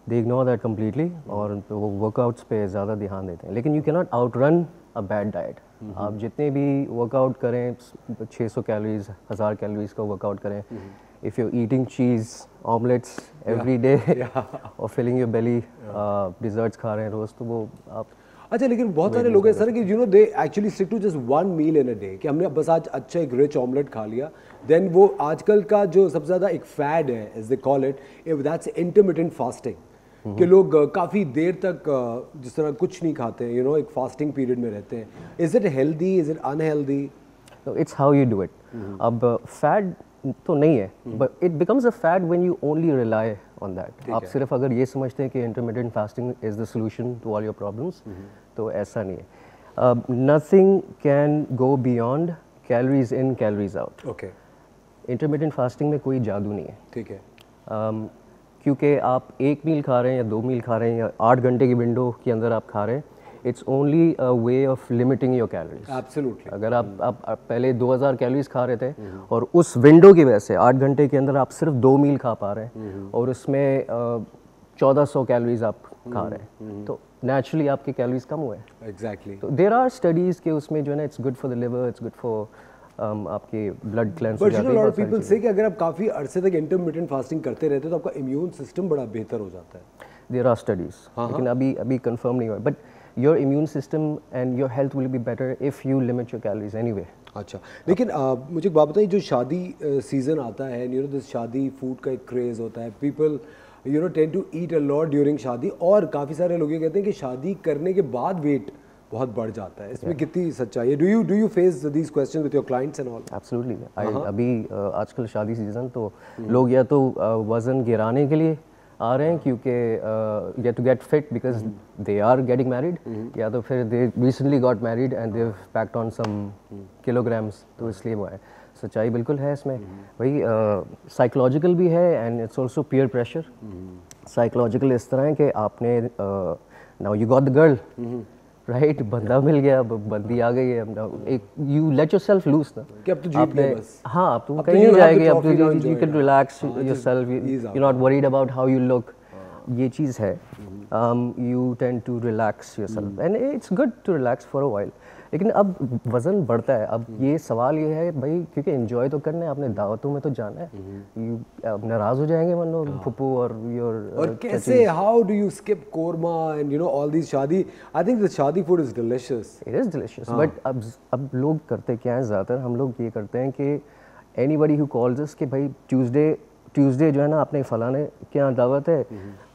they ignore that completely और वो वर्कआउट्स पे ज़्यादा ध्यान देते हैं लेकिन you can not outrun a bad diet आप जितने भी वर्कआउट करें 600 कैलोरीज हज़ार कैलोरीज का वर्कआउट करें हम्म। if you're eating cheese, omelets every yeah. day or filling your belly, uh, desserts खा रहे हैं रोज तो वो आप अच्छा लेकिन बहुत सारे लोग हैं सर कि you know they actually stick to just one meal in a day कि हमने बस आज अच्छा एक रिच ऑमलेट खा लिया देन वो आजकल का जो सबसे ज़्यादा एक फैड है as they call it that's intermittent fasting कि लोग काफ़ी देर तक जिस तरह कुछ नहीं खाते यू नो एक फास्टिंग पीरियड में रहते हैं is it healthy is it unhealthy it's how you do it अब फैड तो नहीं है but it becomes a fat when you only rely on that आप सिर्फ अगर ये समझते हैं कि intermittent fasting is the solution to all your problems तो ऐसा नहीं है nothing can go beyond calories in calories out okay intermittent fasting में कोई जादू नहीं है ठीक है um, क्योंकि आप एक मील खा रहे हैं या दो मील खा रहे हैं या आठ घंटे की विंडो के अंदर आप खा रहे हैं it's only a way of limiting your calories absolutely अगर आप, hmm. आप आप पहले 2000 कैलोरीज खा रहे थे hmm. और उस विंडो की वजह से आठ घंटे के अंदर आप सिर्फ दो मील खा पा रहे हैं hmm. और उसमें चौदह सौ कैलोरीज आप खा रहे हैं तो नेचुरली आपकी कैलोरीज कम हुए एग्जैक्टली तो देर आर स्टडीज़ के उसमें जो है ना it's good for the liver it's good for आपके ब्लड क्लेंस पीपल से कि अगर आप काफ़ी अरसे तक इंटरमीडियंट फास्टिंग करते रहते तो आपका इम्यून सिस्टम बड़ा बेहतर हो जाता है देर आर स्टडीज़ लेकिन अभी अभी कंफर्म नहीं हुआ but your immune system and your health will be better if you limit your calories anyway. अच्छा लेकिन आ, मुझे एक बात बताइए जो शादी सीज़न आता है you know this shaadi food का एक क्रेज़ होता है people you know tend to eat a lot during shaadi और काफ़ी सारे लोग ये कहते हैं कि शादी करने के बाद वेट बहुत बढ़ जाता है इसमें yeah. कितनी सच्चाई है do you do you face these question with your clients and all absolutely अभी आजकल शादी सीजन तो hmm. लोग या तो वज़न गिराने के लिए आ रहे हैं क्योंकि या to get fit because they are getting married या तो फिर they recently got married and they packed on some kilograms तो इसलिए वो है सच्चाई बिल्कुल है इसमें भाई mm-hmm. साइकोलॉजिकल भी है and it's also peer pressure psychological इस तरह है कि आपने now you got the girl right बंदा मिल गया बंदी आ गई है एक यू लेट योरसेल्फ लूज ना कि अब तो जीत गए बस हां तो अब तो कहीं नहीं जाएंगे अब तो you can relax yourself self you not worried about how you look ये चीज़ है you tend to relax yourself and it's good to relax for a while लेकिन अब वज़न बढ़ता है अब ये सवाल ये है भाई क्योंकि इन्जॉय तो करना है अपने दावतों में तो जाना है हम्म। आप नाराज़ हो जाएंगे मान लो हाँ। फुप्पू और योर uh, और कैसे how do you skip korma and you know all this shaadi I think the shaadi food is delicious it is delicious but अब अब लोग करते क्या है ज़्यादातर हम लोग ये करते हैं कि anybody who calls us कि भाई ट्यूसडे ट्यूसडे जो है ना आपने फलाने के यहाँ दावत है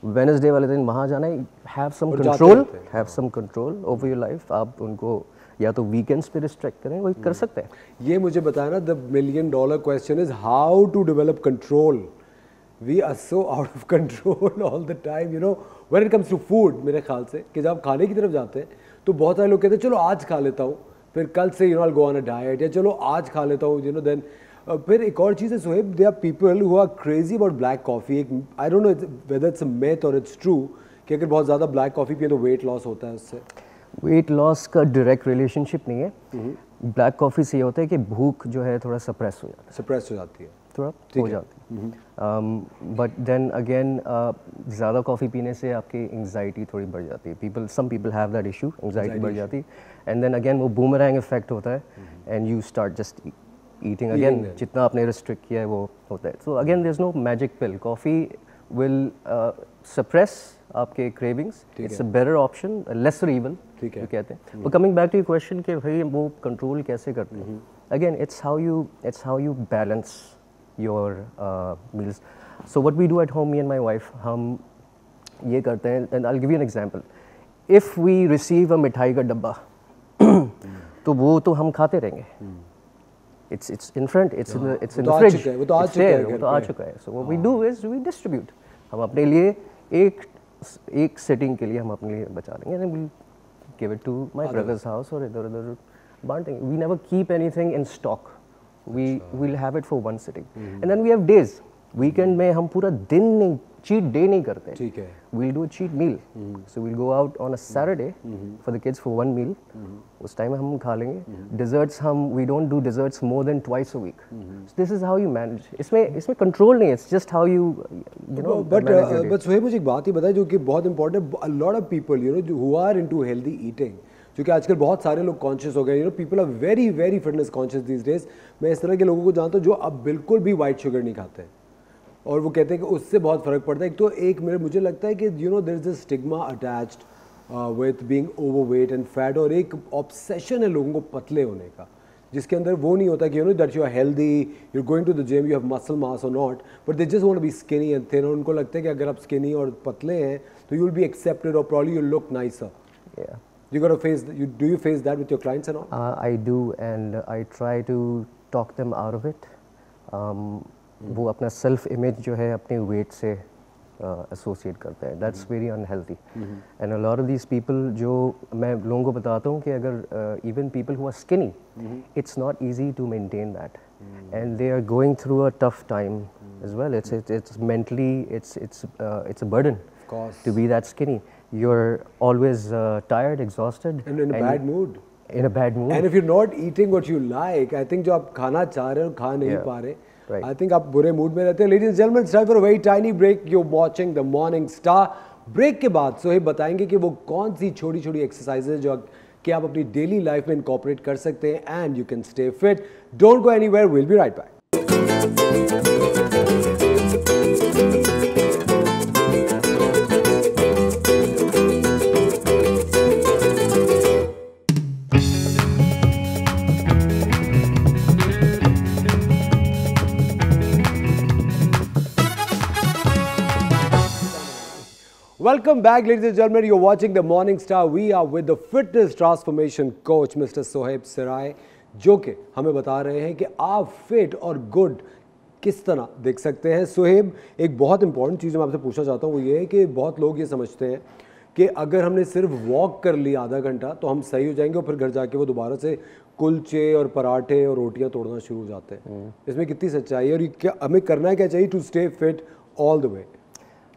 वेनसडे हम्म। वाले दिन वहाँ जाना है have some control have some control over your life आप उनको या तो वीकेंड्स पे रिस्ट्रिक्ट करें वही कर hmm. सकते हैं ये मुझे बताना the million dollar question is how to develop control we are so out of control all the time you know when it comes to food मेरे ख्याल से कि जब आप खाने की तरफ जाते हैं तो बहुत सारे लोग कहते हैं चलो आज खा लेता हूँ फिर कल से you know go on a diet या चलो आज खा लेता हूँ यू नो देन फिर एक और चीज़ है Sohaib they are people who are crazy about black coffee एक I don't know whether it's myth और इट्स ट्रू कि अगर बहुत ज़्यादा ब्लैक कॉफ़ी पिए तो वेट लॉस होता है उससे वेट लॉस का डायरेक्ट रिलेशनशिप नहीं है ब्लैक कॉफ़ी से ये होता है कि भूख जो है थोड़ा सप्रेस हो जाता है सप्रेस हो जाती है थोड़ा हो जाती है बट देन अगेन ज़्यादा कॉफ़ी पीने से आपकी एंगजाइटी थोड़ी बढ़ जाती है people some people have that issue anxiety बढ़ जाती है एंड देन अगेन वो बूमरैंग इफेक्ट होता है and you start just eating again जितना आपने रिस्ट्रिक्ट किया है वो होता है so again there is no magic pill coffee will suppress आपके cravings it's a better option lesser even ठीक है कहते हैं coming back to your question कि भाई वो कंट्रोल कैसे करते हैं again it's how you it's how you balance your meals so what we do at home me and my wife हम ये करते हैं and I give you an example if we receive a मिठाई का डब्बा तो वो तो हम खाते रहेंगे it's it's in front it's it's in fridge वो तो आ चुका है so what we do is we distribute हम अपने लिए एक एक सेटिंग के लिए हम अपने लिए बचा लेंगे and give it to my brother's house और इधर उधर बांटेंगे we never keep anything in stock we will have it for one sitting and then we have days weekend में हम पूरा दिन नहीं चीट डे नहीं करते ठीक है we will do a cheat meal so we will go out on a Saturday for the kids for one meal उस टाइम हम खा लेंगे डिजर्ट्स हम्म। हम we don't do desserts more than twice a week this is how you manage इसमें इसमें control नहीं है it's just how you you know but but Sohaib मुझे एक बात ही बताए जो कि बहुत important a lot of people you know who are into healthy eating क्योंकि आजकल बहुत सारे लोग कॉन्शियस हो गए you know people are very very fitness conscious these days मैं इस तरह के लोगों को जानता हूँ जो अब बिल्कुल भी वाइट शुगर नहीं खाते हैं और वो कहते हैं कि उससे बहुत फ़र्क पड़ता है एक तो एक मेरे मुझे लगता है कि you know there is a stigma attached with being overweight and fat और एक ऑब्सेशन है लोगों को पतले होने का जिसके अंदर वो नहीं होता कि you know that you are healthy you are going to the gym you have muscle mass और not but they just want be skinny and thin और उनको लगता है कि अगर आप स्किनी और पतले हैं तो यू विल बी एक्सेप्टेड और probably you look nicer you got to face you do you face that with your clients and all uh, i do and i try to talk them out of it um, वो अपना self image जो है अपने wait से associate करता है that's very unhealthy and अलॉर this people जो मैं लोगों को बताता हूँ कि अगर even people who skinny it's not easy to maintain that and they are going through a tough time as well it's it's mentally it's it's it's a burden to be that skinny you are always tired exhausted bad mood in a bad mood and if you not eating what you like I think जो आप खाना चाह रहे हो खा नहीं yeah. पा रहे Right. I think आप बुरे मूड में रहते हैं ladies gentleman time for very tiny break you watching the morning Star break के बाद सोहेब बताएंगे कि वो कौन सी छोटी छोटी एक्सरसाइजेज जो कि आप अपनी डेली लाइफ में इनकॉपरेट कर सकते हैं and you can stay fit don't go anywhere will be right back Welcome back, ladies and gentlemen. You're watching The Morning Star. We are with the fitness transformation coach, Mr. Sohaib Sirai, जो कि हमें बता रहे हैं कि आप fit और good किस तरह देख सकते हैं सोहेब एक बहुत इंपॉर्टेंट चीज़ मैं आपसे पूछना चाहता हूँ वो ये है कि बहुत लोग ये समझते हैं कि अगर हमने सिर्फ वॉक कर लिया आधा घंटा तो हम सही हो जाएंगे और फिर घर जाके वो दोबारा से कुलचे और पराठे और रोटियाँ तोड़ना शुरू हो जाते हैं हम्म। इसमें कितनी सच्चाई है और क्या हमें करना क्या चाहिए to stay fit all the way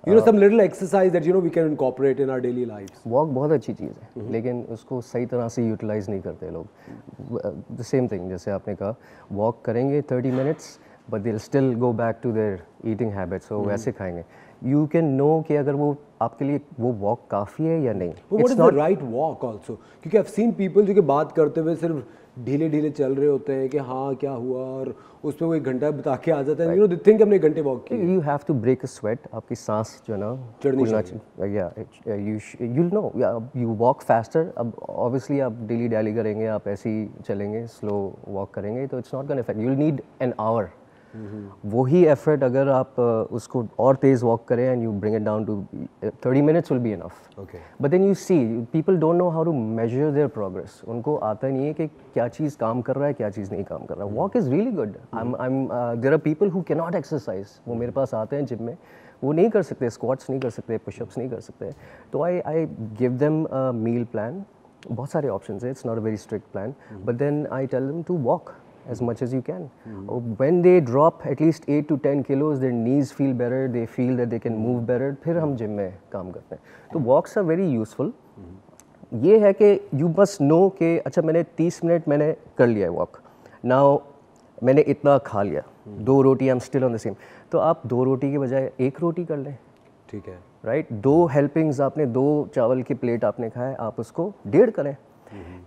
you know some little exercise that you know we can incorporate in our daily life walk बहुत अच्छी चीज़ है mm -hmm. लेकिन उसको सही तरह से यूटिलाइज नहीं करते लोग द सेम थिंग जैसे आपने कहा वॉक करेंगे thirty minutes but they still go back to their eating habits so वैसे खाएंगे यू कैन नो कि अगर वो आपके लिए वो वॉक काफ़ी है या नहीं what is the right walk also क्योंकि आई सीन पीपल जो कि बात करते हुए सिर्फ ढीले ढीले चल रहे होते हैं कि हाँ क्या हुआ और उसमें वो एक घंटा बता के आ जाता है यू नो थिंक हमने घंटे वॉक की you have to break a sweat आपकी सांस जो है ना चढ़नी या you you know you walk faster अब ऑब्वियसली आप डेली डेली करेंगे आप ऐसे ही चलेंगे स्लो वॉक करेंगे तो it's not gonna effect you need an hour वही एफर्ट अगर आप उसको और तेज़ वॉक करें and you bring it down to thirty minutes will be enough but then you see people don't know how to measure their progress उनको आता नहीं है कि क्या चीज़ काम कर रहा है क्या चीज़ नहीं काम कर रहा है walk is really good I am there are people who cannot exercise वो मेरे पास आते हैं जिम में वो नहीं कर सकते स्क्वाट्स नहीं कर सकते पुशअप्स नहीं कर सकते तो I I give them meal plan बहुत सारे ऑप्शन है it's not a very strict plan but then I tell them to walk as much as you can. Mm -hmm. Uh, when they drop at least 8 to 10 kilos, their knees feel better, they feel that they can hmm. move better, फिर हम gym में काम करते हैं तो वॉक्स are very useful ये है कि यू मस्ट नो कि अच्छा मैंने 30 मिनट मैंने कर लिया है वॉक नाउ मैंने इतना खा लिया hmm. दो रोटी I am still on the same तो आप दो रोटी के बजाय एक रोटी कर लें ठीक है राइट right? दो हेल्पिंग्स आपने दो चावल की प्लेट आपने खाए आप उसको डेढ़ करें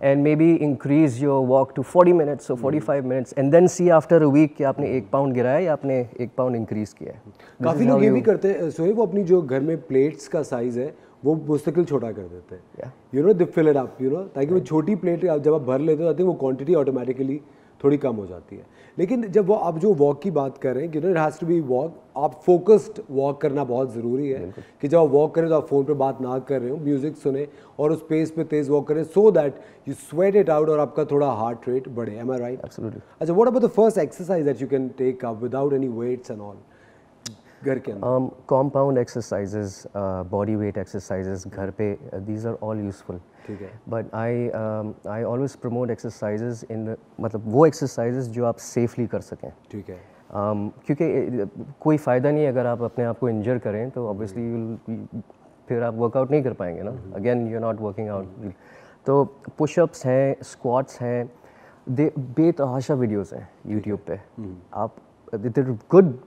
and maybe increase your walk to 40 minutes so 45 minutes and then see after a week कि आपने एक पाउंड गिराया या आपने एक पाउंड इंक्रीज किया है काफ़ी लोग ये भी करते हैं सोहेब वो अपनी जो घर में प्लेट्स का साइज़ है वो मुस्तकिल छोटा कर देते हैं you know they it you know ताकि वो छोटी प्लेट जब आप भर लेते हो आई वो क्वांटिटी ऑटोमेटिकली थोड़ी कम हो जाती है लेकिन जब वो आप जो वॉक की बात कर रहे हैं कि it has to be walk आप फोकस्ड वॉक करना बहुत ज़रूरी है कि जब आप वॉक करें तो आप फ़ोन पे बात ना कर रहे हो म्यूज़िक सुने और उस पेस पे तेज़ वॉक करें so that you sweat it out और आपका थोड़ा हार्ट रेट बढ़े एम आई राइट अच्छा what about the first exercise that you can take up without any weights and all घर के compound exercises body weight exercises घर पे these are all useful but I I always promote exercises in मतलब वो exercises जो आप safely कर सकें ठीक है um, क्योंकि कोई फ़ायदा नहीं है अगर आप अपने आप को इंजर करें तो ऑब्वियसली हम्म। फिर आप वर्कआउट नहीं कर पाएंगे ना again you are not working out तो पुशअप्स हैं स्क्वाट्स हैं दे बेतहाशा वीडियोज़ हैं यूट्यूब पे हम्म। आप देर गुड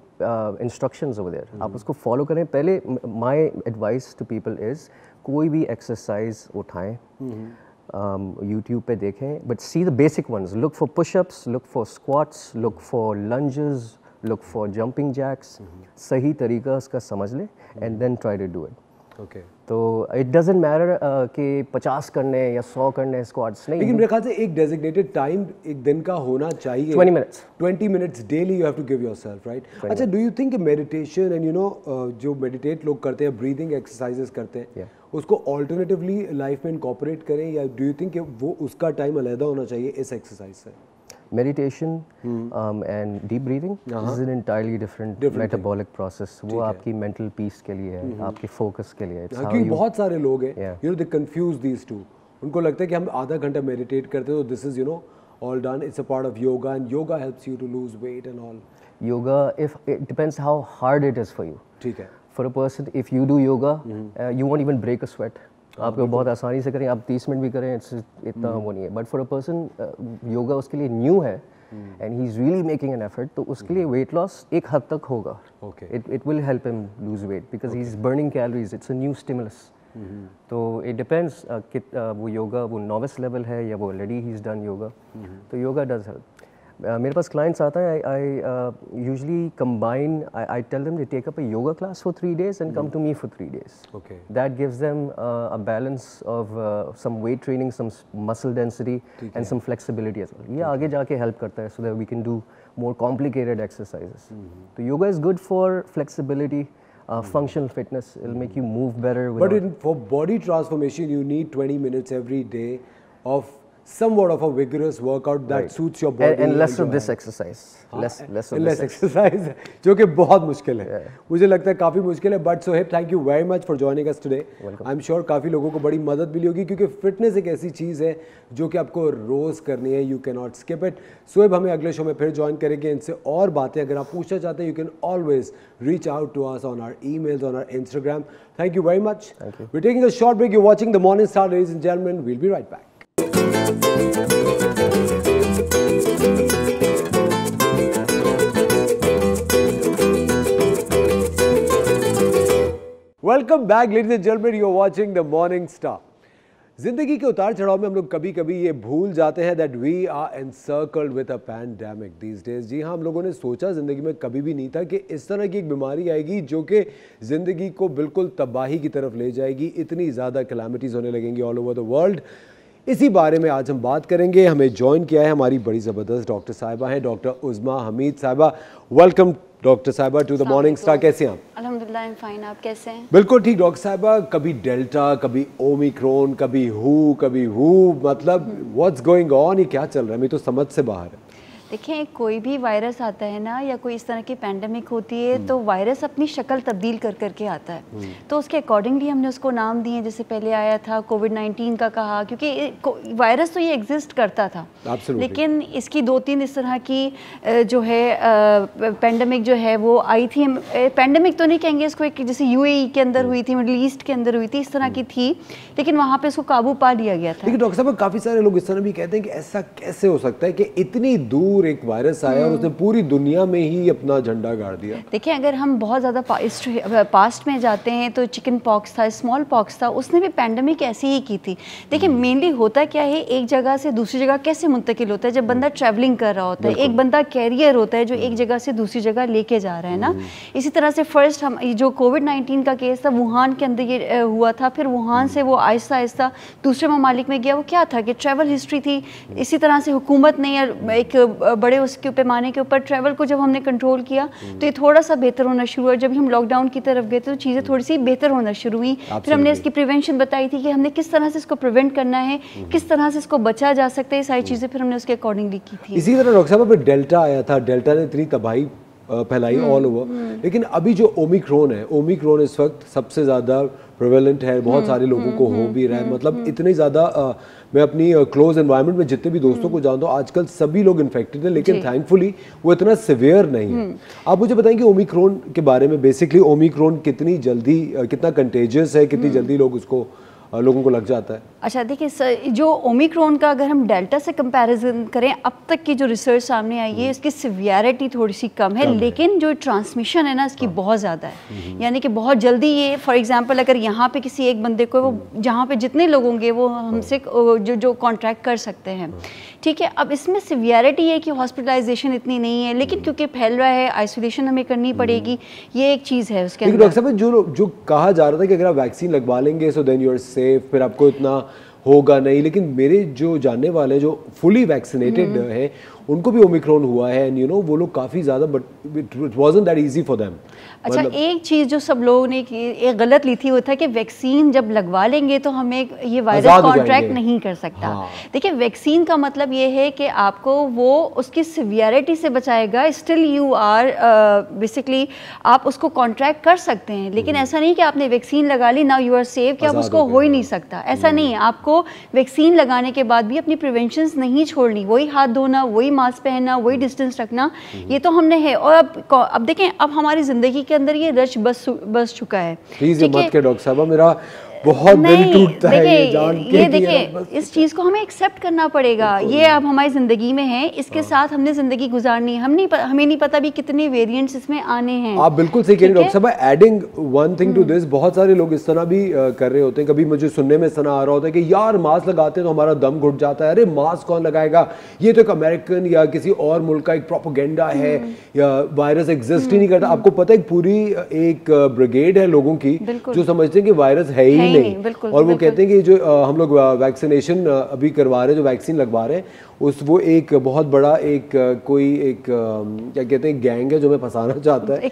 इंस्ट्रक्शन ओवर आप हम्म। उसको फॉलो करें पहले my advice to people is कोई भी एक्सरसाइज उठाएं यूट्यूब हम्म। um, पे देखें but see the basic ones look for pushups look for squats look for lunges look for jumping jacks सही तरीका उसका समझ लें and then try to do it okay तो इट डजेंट मैटर कि पचास करने या सौ करने स्क्वाड्स नहीं लेकिन मेरे ख्याल से एक डेजिग्नेटेड टाइम एक दिन का होना चाहिए twenty minutes twenty minutes daily you have to give yourself right अच्छा do you think meditation and you know जो मेडिटेट लोग करते हैं ब्रीदिंग एक्सरसाइजेस करते हैं yeah. उसको ऑल्टरनेटिवली लाइफ में इनकॉपरेट करें या डू यू थिंक वो उसका टाइम अलहदा होना चाहिए इस एक्सरसाइज से meditation and deep breathing is an entirely different metabolic process वो आपकी मेंटल पीस के लिए है आपके फोकस के लिए है क्योंकि बहुत सारे लोग हैं you know they confuse these two उनको लगता है कि हम आधा घंटा मेडिटेट करते हैं तो this is you know all done it's a part of yoga and yoga helps you to lose weight and all yoga if it depends how hard it is for you theek hai for a person if you do yoga mm -hmm. uh, you won't even break a sweat आप लोग बहुत आसानी से करें आप तीस minute भी करें इतना वो नहीं है but for a person yoga उसके लिए न्यू है and he is really making an effort तो उसके लिए वेट hmm. लॉस एक हद तक होगा okay it it will help him lose weight because he is burning calories it's a new stimulus तो इट डिपेंड्स uh, uh, वो योगा वो नॉवेस्ट लेवल है या वो already he is done yoga तो योगा डज हेल्प Uh, मेरे पास clients आते हैं I usually combine I tell them they take up a yoga class for three days and come to me for three days okay that gives them a balance of some weight training some muscle density and some flexibility as well ये आगे जाके help करता है so that we can do more complicated exercises तो yoga is good for flexibility Uh, functional fitness will make you move better. But in, for body transformation, you need 20 minutes every day of somewhat of a vigorous workout that right. suits your body and, and less of this exercise हाँ, less less of less exercise जो कि बहुत मुश्किल है yeah. मुझे लगता है काफ़ी मुश्किल है but Sohaib thank you very much for joining us today I am sure काफ़ी लोगों को बड़ी मदद मिली होगी क्योंकि फिटनेस एक ऐसी चीज़ है जो कि आपको रोज़ करनी है you can not skip it Sohaib हमें अगले शो में फिर ज्वाइन करेंगे इनसे और बातें अगर आप पूछना चाहते हैं you can always reach out to us on our emails on our Instagram thank you very much we taking a short break you watching the morning star ladies and gentleman will be right back welcome back ladies and gentleman you are watching the morning Star जिंदगी के उतार चढ़ाव में हम लोग कभी कभी ये भूल जाते हैं that we are encircled with a pandemic these days जी हाँ हम लोगों ने सोचा ज़िंदगी में कभी भी नहीं था कि इस तरह की एक बीमारी आएगी जो कि ज़िंदगी को बिल्कुल तबाही की तरफ ले जाएगी इतनी ज़्यादा कलामिटीज़ होने लगेंगी ऑल ओवर द वर्ल्ड इसी बारे में आज हम बात करेंगे हमें ज्वाइन किया है हमारी बड़ी ज़बरदस्त डॉक्टर साहिबा हैं डॉक्टर उजमा हमीद साहिबा वेलकम डॉक्टर साहिबा टू द मॉर्निंग स्टार कैसे हैं आप अल्हम्दुलिल्लाह आई फाइन आप कैसे हैं बिल्कुल ठीक डॉक्टर साहिबा कभी डेल्टा कभी ओमिक्रोन कभी हु कभी हु मतलब व्हाट्स गोइंग ऑन ये क्या चल रहा है मैं तो समझ से बाहर है देखें कोई भी वायरस आता है ना या कोई इस तरह की पैंडमिक होती है हम्म। तो वायरस अपनी शक्ल तब्दील कर करके आता है हम्म। तो उसके अकॉर्डिंगली हमने उसको नाम दिए जैसे पहले आया था कोविड नाइन्टीन का कहा क्योंकि वायरस तो ये एग्जिस्ट करता था लेकिन इसकी दो तीन इस तरह की जो है पैंडमिक जो है वो आई थी पैंडमिक तो नहीं कहेंगे इसको एक जैसे यू e के अंदर हम्म। हुई थी मिडल ईस्ट के अंदर हुई थी इस तरह की थी लेकिन वहाँ पे इसको काबू पा लिया गया था लेकिन डॉक्टर साहब काफ़ी सारे लोग इस तरह भी कहते हैं कि ऐसा कैसे हो सकता है कि इतनी दूर जरूर एक वायरस आया और हम्म। उसने पूरी दुनिया में ही अपना झंडा गाड़ दिया देखिए अगर हम बहुत ज़्यादा पास्ट में जाते हैं तो चिकन पॉक्स था स्मॉल पॉक्स था उसने भी पैंडमिक ऐसी ही की थी देखिए हम्म। मेनली होता क्या है एक जगह से दूसरी जगह कैसे मुंतकिल होता है जब बंदा ट्रैवलिंग हम्म। कर रहा होता है एक बंदा कैरियर होता है जो एक जगह से दूसरी जगह लेके जा रहा है ना इसी तरह से फर्स्ट हम जो कोविड नाइन्टीन का केस था वुहान के अंदर ये हुआ था फिर वुहान से वो आहिस्ता आहिस्ता दूसरे ममालिक में गया वो क्या था कि ट्रैवल हिस्ट्री थी इसी तरह से हुकूमत ने एक बड़े उसके पैमाने के ऊपर ट्रैवल को जब हमने कंट्रोल किया तो ये थोड़ा सा बेहतर होना शुरू हुआ जब हम लॉकडाउन की तरफ गए तो चीज़ें थोड़ी सी बेहतर होना शुरू हुई फिर हमने इसकी प्रिवेंशन बताई थी कि हमने किस तरह से इसको प्रिवेंट करना है हम्म। किस तरह से इसको बचा जा सकता है ये सारी हम्म। चीज़ें फिर हमने उसके अकॉर्डिंगली की थी इसी तरह डॉक्टर साहब अभी डेल्टा आया था डेल्टा ने इतनी तबाही फैलाई ऑल हम्म, ओवर लेकिन अभी जो ओमिक्रोन है ओमिक्रोन इस वक्त सबसे ज़्यादा प्रवेलेंट है बहुत सारे लोगों को हो भी रहा है मतलब इतने ज़्यादा मैं अपनी क्लोज uh, एनवायरनमेंट में जितने भी दोस्तों को हम्म। जानता हूँ आजकल सभी लोग इन्फेक्टेड हैं लेकिन थैंकफुली वो इतना सिवियर नहीं है हम्म। आप मुझे बताएं कि ओमिक्रोन के बारे में बेसिकली ओमिक्रोन कितनी जल्दी uh, कितना कंटेजियस है कितनी हम्म। जल्दी लोग उसको लोगों को लग जाता है अच्छा देखिए सर जो ओमिक्रोन का अगर हम डेल्टा से कंपैरिजन करें अब तक की जो रिसर्च सामने आई है हम्म। इसकी सिवियरिटी थोड़ी सी कम है कम लेकिन है। जो ट्रांसमिशन है ना इसकी हाँ। बहुत ज़्यादा है हम्म, हम्म। यानी कि बहुत जल्दी ये फॉर एग्जांपल अगर यहाँ पे किसी एक बंदे को वो जहाँ पे जितने लोग होंगे वो हमसे हाँ। जो जो कॉन्ट्रैक्ट कर सकते हैं हाँ। ठीक है अब इसमें सिवियरिटी है कि हॉस्पिटलाइजेशन इतनी नहीं है लेकिन हम्म। क्योंकि फैल रहा है आइसोलेशन हमें करनी हम्म। पड़ेगी ये एक चीज़ है उसके डॉक्टर साहब जो जो कहा जा रहा था कि अगर आप वैक्सीन लगवा लेंगे so then you are safe फिर आपको इतना होगा नहीं लेकिन मेरे जो जानने वाले जो फुली वैक्सीनेटेड हम्म। हैं उनको भी ओमिक्रॉन हुआ है एंड यू नो वो लोग काफ़ी ज़्यादा but it wasn't that easy for them अच्छा मतलब एक चीज़ जो सब लोगों ने की एक गलत ली थी वो था कि वैक्सीन जब लगवा लेंगे तो हमें ये वायरस कॉन्ट्रैक्ट नहीं कर सकता हाँ। देखिए वैक्सीन का मतलब ये है कि आपको वो उसकी सिवियरिटी से बचाएगा स्टिल यू आर बेसिकली आप उसको कॉन्ट्रैक्ट कर सकते हैं लेकिन हम्म। ऐसा नहीं कि आपने वैक्सीन लगा ली नाउ यू आर सेफ कि आप उसको हो ही नहीं सकता ऐसा हम्म। नहीं आपको वैक्सीन लगाने के बाद भी अपनी प्रिवेंशन नहीं छोड़नी वही हाथ धोना वही मास्क पहनना वही डिस्टेंस रखना ये तो हमने है और अब अब देखें अब हमारी ज़िंदगी के अंदर ये रच बस बस चुका है प्लीज़ मत के डॉक्टर साहब मेरा बहुत दिल टूटता है ये जान के ये देखिए इस चीज़ को हमें एक्सेप्ट करना पड़ेगा ये अब हमारी ज़िंदगी में है इसके हाँ। साथ हमने ज़िंदगी गुजारनी है हम नहीं हमें नहीं पता भी कितने वेरिएंट्स इसमें आने हैं आप बिल्कुल सही कह रहे डॉक्टर साहब adding one thing to this बहुत सारे लोग इस तरह भी कर रहे होते हैं कभी मुझे सुनने में सना आ रहा होता है कि यार मास्क लगाते हैं तो हमारा दम घुट जाता है अरे मास्क कौन लगाएगा ये तो एक अमेरिकन या किसी और मुल्क का एक प्रोपोगेंडा है हम्म। या वायरस एग्जिस्ट ही नहीं हम्म, करता हम्म। आपको पता है पूरी एक ब्रिगेड है लोगों की जो समझते हैं कि वायरस है ही नहीं, नहीं, बिल्कुल, और बिल्कुल, वो कहते हैं कि जो हम लोग वैक्सीनेशन अभी करवा रहे हैं जो वैक्सीन लगवा रहे हैं उस वो एक बहुत बड़ा एक कोई एक क्या कहते हैं गैंग है जो मैं फंसाना चाहता है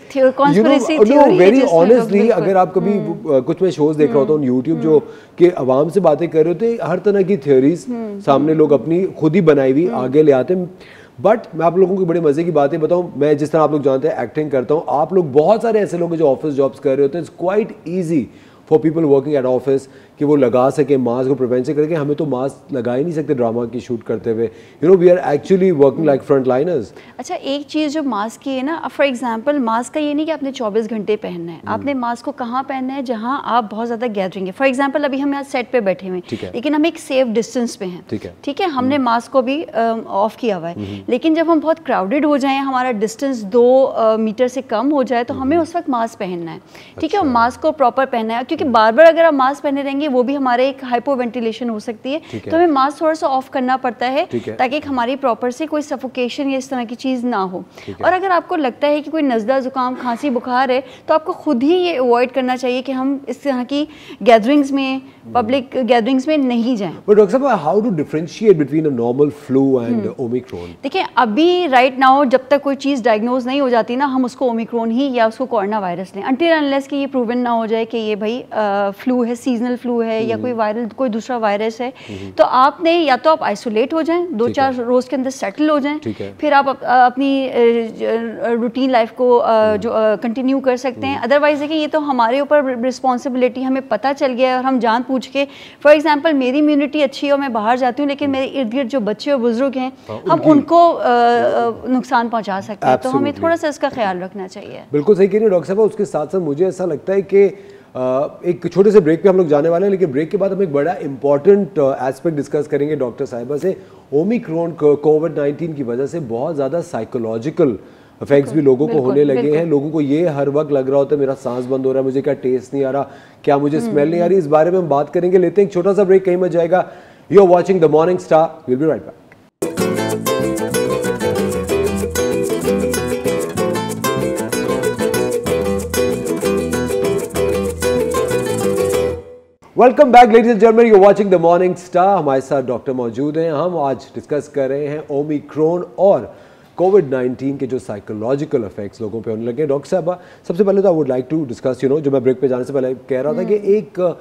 यू नो वेरी ऑनेस्टली अगर आप कभी हम्म। कुछ मैं शोज देख रहा होता हूँ यूट्यूब हम्म, जो हम्म। कि आवाम से बातें कर रहे होते हर तरह की थ्योरीज सामने लोग अपनी खुद ही बनाई हुई आगे ले आते हैं बट मैं आप लोगों की बड़े मजे की बातें बताऊं मैं जिस तरह आप लोग जानते हैं एक्टिंग करता हूं आप लोग बहुत सारे ऐसे लोग जो ऑफिस जॉब्स कर रहे होते हैं it's quite easy for people working at office कि वो लगा सके मास्क को प्रिवेंट से करके हमें तो मास्क लगा ही नहीं सकते ड्रामा की शूट करते हुए you know we are actually working like front liners अच्छा एक चीज़ जो मास्क की है ना फॉर एग्जाम्पल मास्क का ये नहीं कि आपने चौबीस घंटे पहनना है आपने मास्क hmm. को कहाँ पहनना है जहाँ आप बहुत ज़्यादा गैदरिंग है फॉर एग्जाम्पल अभी हम यहाँ सेट पे बैठे हुए हैं लेकिन हम एक सेफ डिस्टेंस पे हैं ठीक है ठीक है हमने मास्क hmm. को भी ऑफ um, किया हुआ है hmm. लेकिन जब हम बहुत क्राउडेड हो जाए हमारा डिस्टेंस दो मीटर uh, से कम हो जाए तो हमें उस वक्त मास्क पहनना है ठीक है मास्क अच्छा। को प्रॉपर पहनना है क्योंकि बार बार अगर आप मास्क पहने रहेंगे है वो भी हमारे एक हाइपोवेंटिलेशन हो सकती है तो हमें मास्क थोड़ा सा ऑफ करना पड़ता है ताकि हमारी प्रॉपर से कोई सफोकेशन या इस तरह की चीज़ ना हो और अगर आपको लगता है कि कोई नजदा ज़ुकाम खांसी बुखार है तो आपको खुद ही ये अवॉइड करना चाहिए कि हम इस तरह की गैदरिंग्स में पब्लिक हम्म। गैदरिंग्स में नहीं जाए हम्म। देखिए अभी राइट नाउ जब तक कोई चीज़ डायग्नोज नहीं हो जाती ना हम उसको ओमिक्रोन ही या उसको कोरोना वायरस लें अनटिल अनलेस कि ये प्रूवन ना हो जाए कि ये भाई फ्लू है सीजनल फ्लू फ्लू है या हम्म। कोई वायरल कोई दूसरा वायरस है हम्म। तो आपने या तो आप आइसोलेट हो जाएं दो चार रोज़ के अंदर सेटल हो जाएं फिर आप अपनी रूटीन लाइफ को हम्म। जो कंटिन्यू कर सकते हैं अदरवाइज़ देखिए ये तो हमारे ऊपर रिस्पॉन्सिबिलिटी हमें पता चल गया है और हम जान पूछ के फॉर एग्ज़ाम्पल मेरी इम्यूनिटी अच्छी है और मैं बाहर जाती हूँ लेकिन मेरे इर्द गिर्द जो बच्चे और बुज़ुर्ग हैं हाँ, हम उनको नुकसान पहुँचा सकते हैं तो हमें थोड़ा सा इसका ख्याल रखना चाहिए बिल्कुल सही कह रही है डॉक्टर साहब उसके साथ साथ मुझे ऐसा लगता है कि एक छोटे से ब्रेक पे हम लोग जाने वाले हैं लेकिन ब्रेक के बाद हम एक बड़ा इंपॉर्टेंट एस्पेक्ट डिस्कस करेंगे डॉक्टर साहिबा से ओमिक्रोन कोविड नाइन्टीन की वजह से बहुत ज़्यादा साइकोलॉजिकल इफेक्ट्स भी लोगों को होने लगे हैं लोगों को ये हर वक्त लग रहा होता है मेरा सांस बंद हो रहा है मुझे क्या टेस्ट नहीं आ रहा क्या मुझे स्मेल नहीं आ रही हम्म। इस बारे में हम बात करेंगे लेते हैं एक छोटा सा ब्रेक कहीं मत जाएगा you are watching the morning Star will be right back welcome back ladies and German you watching the morning Star हमारे साथ डॉक्टर मौजूद हैं हम आज डिस्कस कर रहे हैं ओमिक्रोन और कोविड 19 के जो साइकोलॉजिकल इफेक्ट्स लोगों पे होने लगे डॉक्टर साहब सबसे पहले तो I would like to discuss you know जो मैं ब्रेक पे जाने से पहले कह रहा था कि हम्म। एक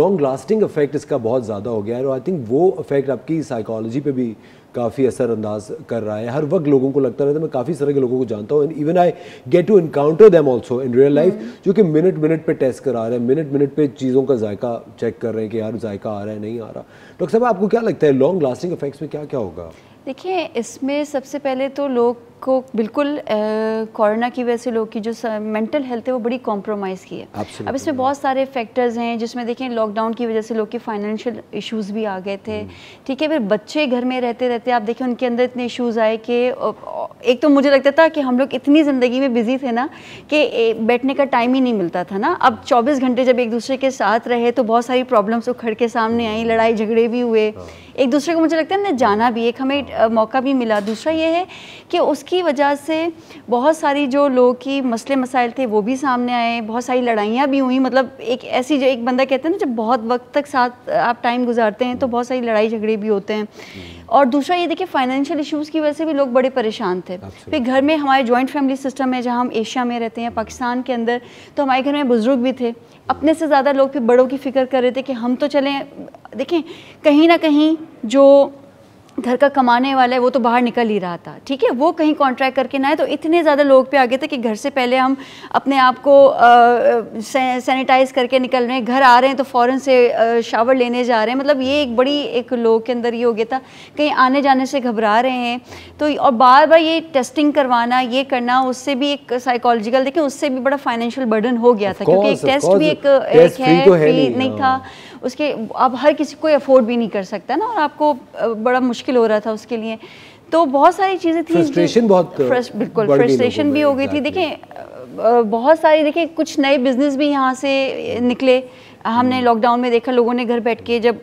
लॉन्ग लास्टिंग इफेक्ट इसका बहुत ज़्यादा हो गया है और आई थिंक वो इफेक्ट आपकी साइकोलॉजी पे भी काफ़ी असरअंदाज कर रहा है हर वक्त लोगों को लगता रहता है मैं काफ़ी सारे के लोगों को जानता हूँ even I get to encounter them also in real life जो कि मिनट मिनट पे टेस्ट करा रहे हैं मिनट मिनट पे चीज़ों का जायका चेक कर रहे हैं कि यार जायका आ रहा है नहीं आ रहा डॉक्टर साहब आपको क्या लगता है लॉन्ग लास्टिंग इफेक्ट्स में क्या क्या होगा देखिए इसमें सबसे पहले तो लोग को बिल्कुल कोरोना की वजह से लोग की जो मेंटल हेल्थ है वो बड़ी कॉम्प्रोमाइज़ की है Absolutely. अब इसमें बहुत सारे फैक्टर्स हैं जिसमें देखें लॉकडाउन की वजह से लोग के फाइनेंशियल इश्यूज भी आ गए थे hmm. ठीक है फिर बच्चे घर में रहते रहते आप देखें उनके अंदर इतने इश्यूज आए कि एक तो मुझे लगता था कि हम लोग इतनी ज़िंदगी में बिजी थे ना कि बैठने का टाइम ही नहीं मिलता था ना अब चौबीस घंटे जब एक दूसरे के साथ रहे तो बहुत सारी प्रॉब्लम्स उखड़ के सामने आई लड़ाई झगड़े भी हुए हाँ। एक दूसरे को मुझे लगता है हमने जाना भी एक हमें मौका भी मिला दूसरा ये है कि उसकी वजह से बहुत सारी जो लोगों की मसले मसाइल थे वो भी सामने आए बहुत सारी लड़ाइयाँ भी हुई मतलब एक ऐसी जो एक बंदा कहते हैं ना जब बहुत वक्त तक साथ आप टाइम गुजारते हैं तो बहुत सारी लड़ाई झगड़े भी होते हैं हम्म। और दूसरा ये देखिए फाइनेंशियल इशूज़ की वजह से भी लोग बड़े परेशान थे फिर घर में हमारे जॉइंट फैमिली सिस्टम है जहाँ हम एशिया में रहते हैं पाकिस्तान के अंदर तो हमारे घर में बुज़ुर्ग भी थे अपने से ज़्यादा लोग फिर बड़ों की फ़िक्र कर रहे थे कि हम तो चलें देखें कहीं ना कहीं जो घर का कमाने वाला है वो तो बाहर निकल ही रहा था ठीक है वो कहीं कॉन्ट्रैक्ट करके ना आए तो इतने ज़्यादा लोग पे आ गए थे कि घर से पहले हम अपने आप को से, सैनिटाइज करके निकल रहे हैं घर आ रहे हैं तो फ़ौरन से आ, शावर लेने जा रहे हैं मतलब ये एक बड़ी एक लोग के अंदर ये हो गया था कहीं आने जाने से घबरा रहे हैं तो और बार बार ये टेस्टिंग करवाना ये करना उससे भी एक साइकोलॉजिकल देखें उससे भी बड़ा फाइनेंशियल बर्डन हो गया था क्योंकि एक टेस्ट भी एक, एक है फ्री तो नहीं हाँ। था उसके आप हर किसी को अफोर्ड भी नहीं कर सकता ना और आपको बड़ा मुश्किल हो रहा था उसके लिए तो बहुत सारी चीज़ें थी फ्रस्ट्रेशन बहुत फ्रस्ट, बिल्कुल फ्रस्ट्रेशन भी हो गई थी देखें बहुत सारी देखें कुछ नए बिजनेस भी यहाँ से निकले हमने लॉकडाउन हम्म। में देखा लोगों ने घर बैठ के जब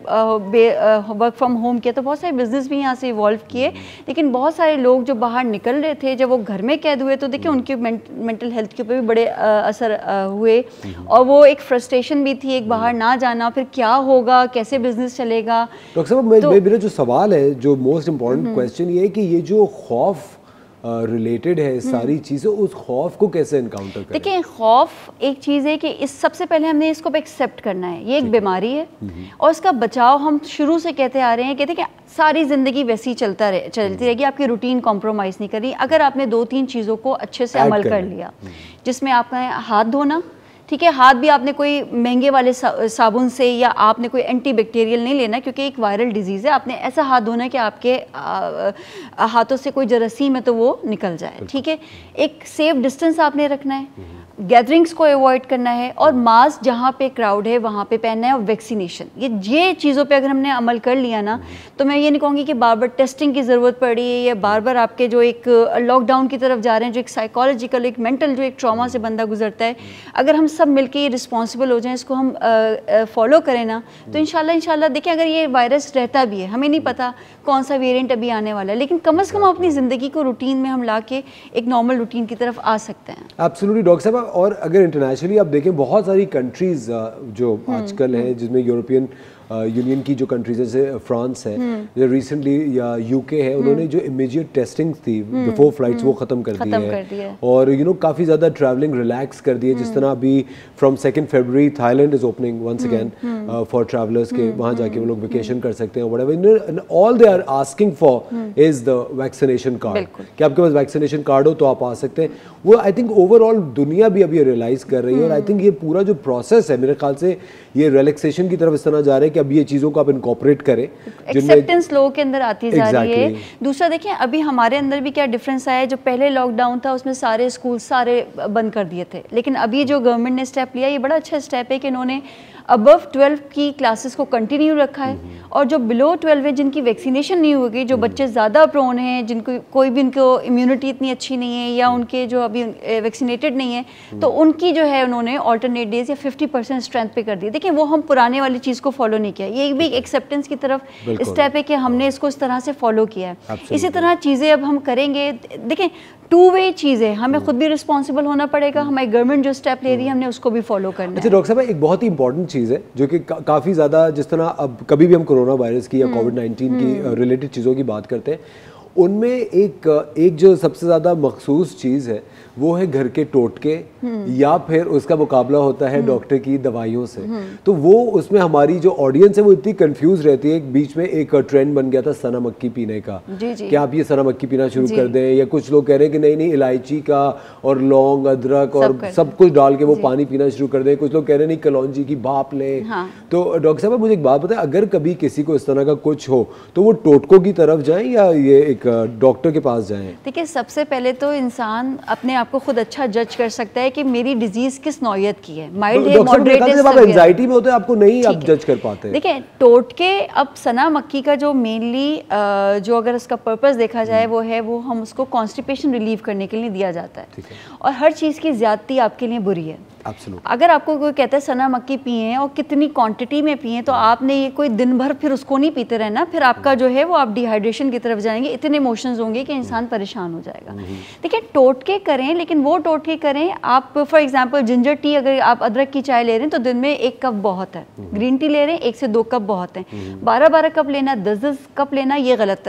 वर्क फ्रॉम होम किया तो बहुत सारे बिजनेस भी यहाँ से इवॉल्व किए हम्म। लेकिन बहुत सारे लोग जो बाहर निकल रहे थे जब वो घर में कैद हुए तो देखिए उनकी मेंटल हेल्थ के ऊपर भी बड़े असर हुए हम्म। और वो एक फ्रस्ट्रेशन भी थी एक बाहर ना जाना फिर क्या होगा कैसे बिजनेस चलेगा डॉक्टर साहब तो मेरा जो सवाल है जो मोस्ट इम्पोर्टेंट क्वेश्चन ये है कि ये जो खौफ रिलेटेड है हम्म। सारी चीज़ें उस खौफ को कैसे इनकाउंटर करें देखिए खौफ एक चीज़ है कि इस सबसे पहले हमने इसको एक्सेप्ट करना है ये एक बीमारी है हम्म। और इसका बचाव हम शुरू से कहते आ रहे हैं कहते कि सारी ज़िंदगी वैसी चलता रहे चलती हम्म। रहेगी आपकी रूटीन कॉम्प्रोमाइज़ नहीं करी अगर आपने दो तीन चीज़ों को अच्छे से अमल कर लिया जिसमें आपका हाथ धोना ठीक है हाथ भी आपने कोई महंगे वाले सा, साबुन से या आपने कोई एंटी बैक्टीरियल नहीं लेना क्योंकि एक वायरल डिजीज़ है आपने ऐसा हाथ धोना है कि आपके हाथों से कोई जरासीम है तो वो निकल जाए ठीक है एक सेफ डिस्टेंस आपने रखना है हम्म। गैदरिंग्स को अवॉइड करना है और मास्क जहाँ पे क्राउड है वहाँ पे पहनना है और वैक्सीनेशन ये ये चीज़ों पे अगर हमने अमल कर लिया ना तो मैं ये नहीं कहूँगी कि बार बार टेस्टिंग की ज़रूरत पड़ रही है या बार बार आपके जो एक लॉकडाउन की तरफ जा रहे हैं जो एक साइकोलॉजिकल एक मेंटल जो एक ट्रामा से बंदा गुजरता है अगर हम सब मिल ये रिस्पॉन्सिबल हो जाएँ इसको हम फॉलो करें ना तो इन शाला देखें अगर ये वायरस रहता भी है हमें नहीं पता कौन सा वेरियंट अभी आने वाला है लेकिन कम अज़ कम अपनी ज़िंदगी को रूटीन में हम ला के एक नॉर्मल रूटीन की तरफ आ सकते हैं आप डॉक्टर साहब और अगर इंटरनेशनली आप देखें बहुत सारी कंट्रीज़ uh, जो हम्म, आजकल हैं हम्म। जिसमें यूरोपियन यूनियन की जो कंट्रीज है जैसे फ्रांस है रिसेंटली या यूके है उन्होंने हम्म। जो इमीजिएट टेस्टिंग थी बिफोर हम्म। फ्लाइट्स हम्म। वो ख़त्म कर दी है और यू नो काफ़ी ज़्यादा ट्रैवलिंग रिलैक्स कर दी है जिस तरह अभी from second Feb Thailand is opening once again for travellers के वहां जाके वो लोग वेकेशन कर सकते हैं all they are asking for is the vaccination card कि आपके पास वैक्सीनेशन कार्ड हो तो आप आ सकते हैं वो आई थिंक ओवरऑल दुनिया भी अभी रियलाइज कर रही है और आई थिंक ये पूरा जो प्रोसेस है मेरे ख्याल से ये रिलैक्सेशन की तरफ इस तरह जा रहे हैं कि अब ये चीज़ों को आप इनकॉपरेट करें एक्सेप्टेंस लोगों के अंदर आती जा exactly. रही है दूसरा देखें अभी हमारे अंदर भी क्या डिफरेंस आया जो पहले लॉकडाउन था उसमें सारे स्कूल सारे बंद कर दिए थे लेकिन अभी जो गवर्नमेंट ने स्टेप लिया ये बड़ा अच्छा स्टेप है कि इन्होंने अबव ट्वेल्व की क्लासेस को कंटिन्यू रखा है हम्म। और जो बिलो ट्वेल्व है जिनकी वैक्सीनेशन नहीं हो गई जो हम्म। बच्चे ज़्यादा प्रोन हैं जिनको कोई भी उनको इम्यूनिटी इतनी अच्छी नहीं है या हम्म। उनके जो अभी वैक्सीनेटेड नहीं है तो उनकी जो है उन्होंने ऑल्टरनेट डेज या फिफ्टी परसेंट स्ट्रेंथ पे कर दी देखिए वो हम पुराने वाली चीज़ को फॉलो नहीं किया ये भी एक्सेप्टेंस की तरफ स्टेप है कि हमने इसको इस तरह से फॉलो किया है इसी तरह चीज़ें अब हम करेंगे देखें टू वे चीज़ है हमें hmm. खुद भी रिस्पॉन्सिबल होना पड़ेगा हमारी गवर्नमेंट जो स्टेप ले रही है hmm. हमने उसको भी फॉलो करना अच्छा डॉक्टर साहब एक बहुत ही इंपॉर्टेंट चीज़ है जो कि का, काफ़ी ज़्यादा जिस तरह अब कभी भी हम कोरोना वायरस की या कोविड hmm. नाइन्टीन की रिलेटेड चीज़ों की बात करते हैं उनमें एक एक जो सबसे ज़्यादा मखसूस चीज़ है वो है घर के टोटके हम्म। या फिर उसका मुकाबला होता है हम्म। डॉक्टर की दवाइयों से हम्म। तो वो उसमें हमारी जो ऑडियंस है वो इतनी कंफ्यूज रहती है बीच में एक ट्रेंड uh, बन गया था सना मक्की पीने का क्या आप ये सना मक्की पीना शुरू कर दें या कुछ लोग कह रहे हैं कि नहीं नहीं इलायची का और लौंग अदरक और सब कुछ डाल के वो पानी पीना शुरू कर दें कुछ लोग कह रहे नहीं कलौजी की बाप लें हाँ। तो uh, डॉक्टर साहब मुझे एक बात बताए अगर कभी किसी को इस तरह का कुछ हो तो वो टोटकों की तरफ जाए या ये एक डॉक्टर uh, के पास जाए देखिए सबसे पहले तो इंसान अपने आपको खुद अच्छा जज कर सकता है कि मेरी डिजीज किस नौयत की है माइल्ड है मॉडरेट है मतलब आप एंजाइटी में होते हैं आपको नहीं आप जज कर पाते हैं देखिए टोटके अब सना मक्की का जो मेनली जो अगर उसका पर्पस देखा जाए हम्म। वो है वो हम उसको कॉन्स्टिपेशन रिलीव करने के लिए दिया जाता है और हर चीज़ की ज्यादती आपके लिए बुरी है Absolutely. अगर आपको कोई कहता है सना मक्की पिए और कितनी क्वांटिटी में पिए तो hmm. आपने ये कोई दिन भर फिर उसको नहीं पीते रहना फिर आपका hmm. जो है वो आप डिहाइड्रेशन की तरफ जाएंगे इतने इमोशंस होंगे कि hmm. इंसान परेशान हो जाएगा देखिए टोटके करें लेकिन वो टोटके करें आप फॉर एग्जाम्पल जिंजर टी अगर आप अदरक की चाय ले रहे हैं तो दिन में एक कप बहुत है ग्रीन टी ले रहे हैं एक से दो कप बहुत है बारह बारह कप लेना दस दस कप लेना ये गलत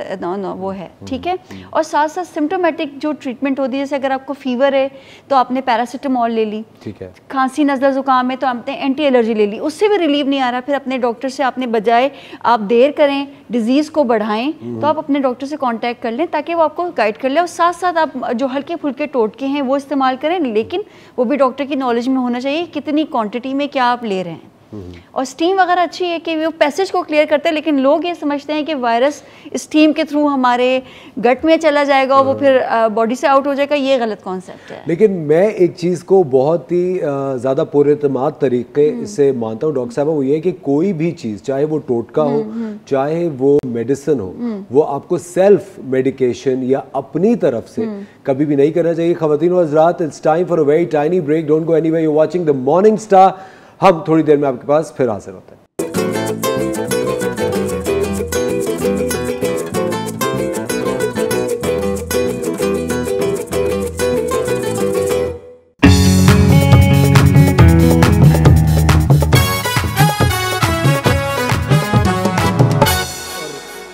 वो है ठीक है और साथ साथ सिम्टोमेटिक जो ट्रीटमेंट होती है जैसे अगर आपको फीवर है तो आपने पैरासीटामोल ले ली ठीक है खांसी नज़ला ज़ुकाम है तो आपने एंटी एलर्जी ले ली उससे भी रिलीव नहीं आ रहा फिर अपने डॉक्टर से आपने बजाय आप देर करें डिज़ीज़ को बढ़ाएं तो आप अपने डॉक्टर से कांटेक्ट कर लें ताकि वो आपको गाइड कर लें और साथ साथ आप जो हल्के फुल्के टोटके हैं वो इस्तेमाल करें लेकिन वो भी डॉक्टर की नॉलेज में होना चाहिए कितनी क्वान्टिटी में क्या आप ले रहे हैं और स्टीम वगैरह अच्छी है कि वो पैसेज को क्लियर करते हैं लेकिन लोग ये समझते हैं कि वायरस स्टीम के थ्रू हमारे गट में चला जाएगा और वो फिर बॉडी हम्म। से आउट हो जाएगा ये गलत कॉन्सेप्ट है लेकिन मैं एक चीज़ को बहुत ही ज़्यादा पुरमाद तरीके हम्म। से मानता हूँ डॉक्टर साहब वो ये कि कोई भी चीज़ चाहे वो टोटका हो हम्म, चाहे वो मेडिसिन हो वो आपको सेल्फ मेडिकेशन या अपनी तरफ से कभी भी नहीं करना चाहिए खातिन it's time for a very tiny break don't go any way you watching the morning Star हम थोड़ी देर में आपके पास फिर हाजिर होते हैं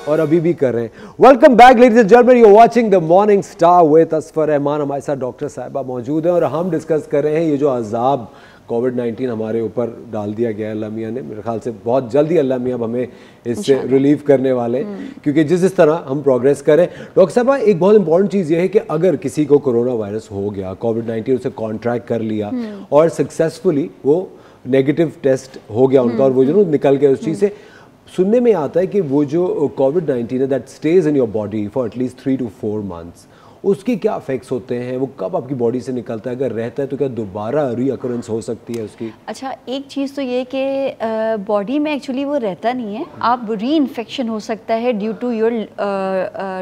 और अभी भी कर रहे हैं welcome back ladies and German you watching the morning star with Tasfar Rahman हमारे साथ डॉक्टर साहिबा मौजूद हैं और हम डिस्कस कर रहे हैं ये जो अजाब कोविड 19 हमारे ऊपर डाल दिया गया अल्लाह मियाँ ने मेरे ख्याल से बहुत जल्दी अल्लाह मियाँ हमें इससे रिलीव करने वाले हम्म। क्योंकि जिस जिस तरह हम प्रोग्रेस करें डॉक्टर साहब एक बहुत इंपॉर्टेंट चीज़ यह है कि अगर किसी को कोरोना वायरस हो गया कोविड नाइन्टीन उसे कॉन्ट्रैक्ट कर लिया हम्म। और सक्सेसफुली वो नेगेटिव टेस्ट हो गया उनका और वो हम्म। जो निकल गया उस चीज़ से सुनने में आता है कि वो जो कोविड नाइन्टीन है that stage in your body for at least three to four months उसके क्या अफेक्ट्स होते हैं वो कब आपकी बॉडी से निकलता है अगर रहता है तो क्या दोबारा रीअकरेंस हो सकती है उसकी अच्छा एक चीज़ तो ये कि बॉडी में एक्चुअली वो रहता नहीं है आप री हो सकता है due to your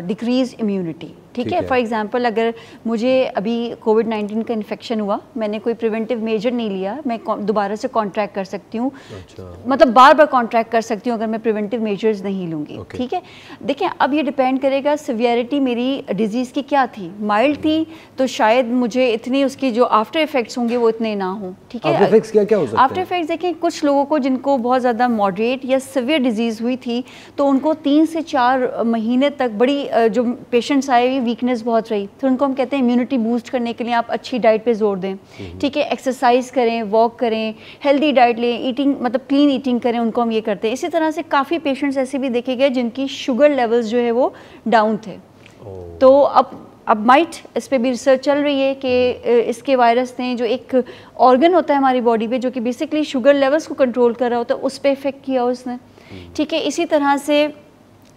decrease immunity ठीक है फॉर एग्जाम्पल अगर मुझे अभी कोविड नाइन्टीन का इन्फेक्शन हुआ मैंने कोई प्रिवेंटिव मेजर नहीं लिया मैं दोबारा से कॉन्ट्रैक्ट कर सकती हूँ अच्छा। मतलब बार बार कॉन्ट्रैक्ट कर सकती हूँ अगर मैं प्रिवेंटिव मेजर्स नहीं लूँगी ठीक है देखिए अब ये डिपेंड करेगा सिवियरिटी मेरी डिजीज़ की क्या थी माइल्ड थी तो शायद मुझे इतनी उसकी जो आफ्टर इफेक्ट्स होंगे वो इतने ना हों ठीक है आफ्टर इफेक्ट्स देखें कुछ लोगों को जिनको बहुत ज़्यादा मॉडरेट या सिवियर डिजीज़ हुई थी तो उनको तीन से चार महीने तक बड़ी जो पेशेंट्स आए हुए वीकनेस बहुत रही तो उनको हम कहते हैं इम्यूनिटी बूस्ट करने के लिए आप अच्छी डाइट पे जोर दें हम्म। ठीक है एक्सरसाइज करें वॉक करें हेल्दी डाइट लें ईटिंग मतलब क्लीन ईटिंग करें उनको हम ये करते हैं इसी तरह से काफ़ी पेशेंट्स ऐसे भी देखे गए जिनकी शुगर लेवल्स जो है वो डाउन थे तो अब अब माइट इस पर भी रिसर्च चल रही है कि इसके वायरस ने जो एक ऑर्गन होता है हमारी बॉडी पे जो कि बेसिकली शुगर लेवल्स को कंट्रोल कर रहा होता है उस पर इफेक्ट किया उसने हम्म। ठीक है इसी तरह से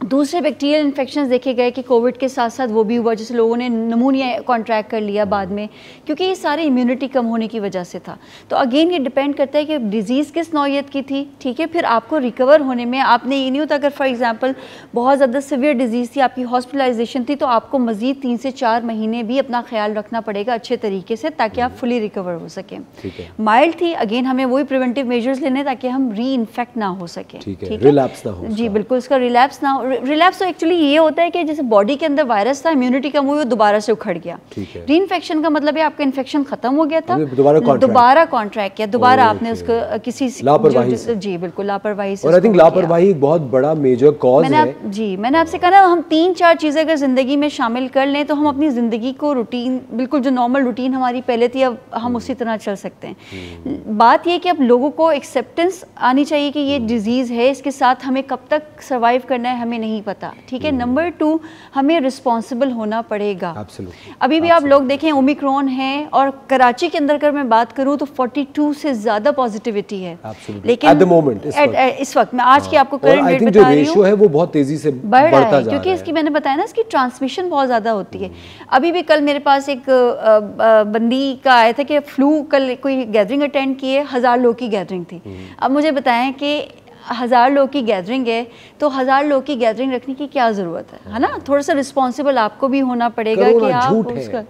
दूसरे बैक्टीरियल इन्फेक्शन देखे गए कि कोविड के साथ साथ वो भी हुआ जैसे लोगों ने नमूनिया कॉन्ट्रैक्ट कर लिया बाद में क्योंकि ये सारी इम्यूनिटी कम होने की वजह से था तो अगेन ये डिपेंड करता है कि डिज़ीज़ किस नौीयत की थी ठीक है फिर आपको रिकवर होने में आपने ये नहीं होता अगर फॉर एग्ज़ाम्पल बहुत ज़्यादा सीवियर डिज़ीज़ थी आपकी हॉस्पिटलाइजेशन थी तो आपको मज़ीद तीन से चार महीने भी अपना ख्याल रखना पड़ेगा अच्छे तरीके से ताकि आप फुली रिकवर हो सकें माइल्ड थी अगेन हमें वही प्रिवेंटिव मेजर्स लेने ताकि हम री इन्फेक्ट ना हो सकें ठीक है जी बिल्कुल उसका रिलैप्स ना हो रिलैप्स तो एक्चुअली ये होता है कि जैसे बॉडी के अंदर वायरस था इम्यूनिटी कम हुई वो दोबारा से उखड़ गया री इन्फेक्शन का मतलब है आपका इन्फेक्शन खत्म हो गया था दोबारा कॉन्ट्रैक्ट किया दोबारा आपने उसको किसी लापरवाही जी बिल्कुल लापरवाही और आई थिंक लापरवाही एक बहुत बड़ा मेजर कॉज है जी मैंने आपसे कहा ना हम तीन चार चीज़ें अगर ज़िंदगी में शामिल कर लें तो हम अपनी ज़िंदगी को रूटीन बिल्कुल जो नॉर्मल रूटीन हमारी पहले थी अब हम हम्म। उसी तरह चल सकते हैं हम्म। बात यह कि अब लोगों को एक्सेप्टेंस आनी चाहिए कि ये डिज़ीज़ हम्म। है इसके साथ हमें कब तक सर्वाइव करना है हमें हमें नहीं पता ठीक है नंबर हम्म। टू हमें रिस्पॉन्सिबल होना पड़ेगा Absolutely. अभी भी Absolutely. आप लोग देखें ओमिक्रॉन है और कराची के अंदर अगर मैं बात करूँ तो 42 से ज़्यादा पॉजिटिविटी है Absolutely. लेकिन moment, इस, at, वक्त. इस वक्त मैं आज हाँ. की आपको करंट रेट बता रही हूँ वो बहुत तेज़ी से बढ़ रहा है क्योंकि इसकी मैंने बताया ना इसकी ट्रांसमिशन बहुत ज़्यादा होती है हम्म। अभी भी कल मेरे पास एक बंदी का आया था कि फ्लू कल कोई गैदरिंग अटेंड की है हज़ार लोग की गैदरिंग थी हम्म। अब मुझे बताएं कि हज़ार लोग की गैदरिंग है तो हज़ार लोग की गैदरिंग रखने की क्या ज़रूरत है है ना थोड़ा सा रिस्पॉन्सिबल आपको भी होना पड़ेगा कि आप उसका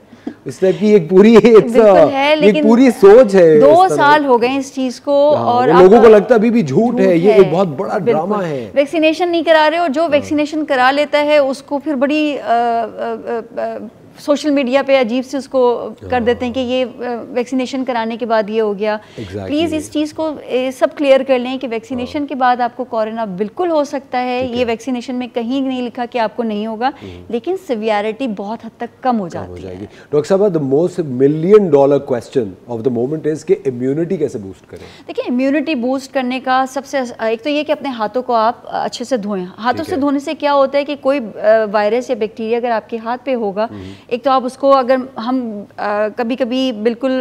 इस टाइप की एक पूरी है लेकिन पूरी सोच है दो साल हो गए इस चीज को हाँ, और लोगों को लगता अभी भी झूठ है ये एक बहुत बड़ा ड्रामा है वैक्सीनेशन नहीं करा रहे और जो वैक्सीनेशन हाँ। करा लेता है उसको फिर बड़ी सोशल मीडिया पे अजीब से उसको कर हाँ। देते हैं कि ये वैक्सीनेशन कराने के बाद ये हो गया exactly. प्लीज़ इस चीज़ को सब क्लियर कर लें कि वैक्सीनेशन हाँ। के बाद आपको कोरोना बिल्कुल हो सकता है ये वैक्सीनेशन में कहीं नहीं लिखा कि आपको नहीं होगा हम्म। लेकिन सिवियरिटी बहुत हद तक कम हो जाती है डॉक्टर साहब the most million dollar question of the moment is कि इम्यूनिटी कैसे बूस्ट करें देखिए इम्यूनिटी बूस्ट करने का सबसे एक तो ये कि अपने हाथों को आप अच्छे से धोएं हाथों से धोने से क्या होता है कि कोई वायरस या बैक्टीरिया अगर आपके हाथ पे होगा हम्म। एक तो आप उसको अगर हम आ, कभी कभी बिल्कुल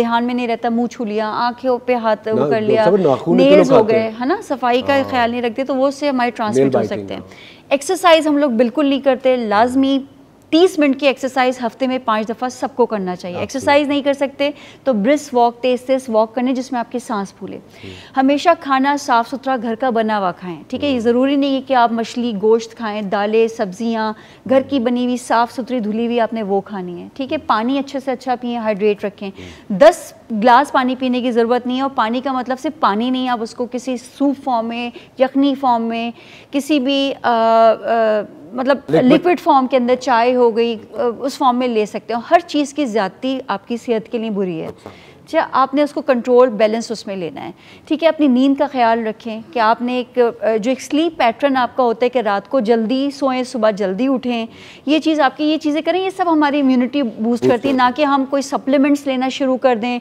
ध्यान में नहीं रहता मुंह छू लिया आंखों पे हाथ वो कर लिया नेल्स हो गए है ना सफाई का हाँ। ख्याल नहीं रखते तो वो उससे हमारे ट्रांसमिट हो सकते हैं एक्सरसाइज हम लोग बिल्कुल नहीं करते लाजमी 30 मिनट की एक्सरसाइज हफ्ते में पाँच दफ़ा सबको करना चाहिए एक्सरसाइज नहीं कर सकते तो ब्रिस वॉक तेज तेज वॉक करने जिसमें आपकी सांस फूले हमेशा खाना साफ़ सुथरा घर का बना हुआ खाएं ठीक है ये ज़रूरी नहीं है कि आप मछली गोश्त खाएं दालें सब्जियाँ घर की बनी हुई साफ़ सुथरी धुली हुई आपने वो खानी है ठीक है पानी अच्छे से अच्छा पिए हाइड्रेट रखें दस ग्लास पानी पीने की ज़रूरत नहीं है और पानी का मतलब सिर्फ पानी नहीं आप उसको किसी सूप फॉर्म में यखनी फॉर्म में किसी भी मतलब लिक्विड फॉर्म के अंदर चाय हो गई उस फॉर्म में ले सकते हो हर चीज़ की ज़्यादती आपकी सेहत के लिए बुरी है अच्छा, अच्छा आपने उसको कंट्रोल बैलेंस उसमें लेना है ठीक है अपनी नींद का ख्याल रखें कि आपने एक जो एक स्लीप पैटर्न आपका होता है कि रात को जल्दी सोएं सुबह जल्दी उठें ये चीज़ आपकी ये चीज़ें करें ये सब हमारी इम्यूनिटी बूस्ट करती है ना कि हम कोई सप्लीमेंट्स लेना शुरू कर दें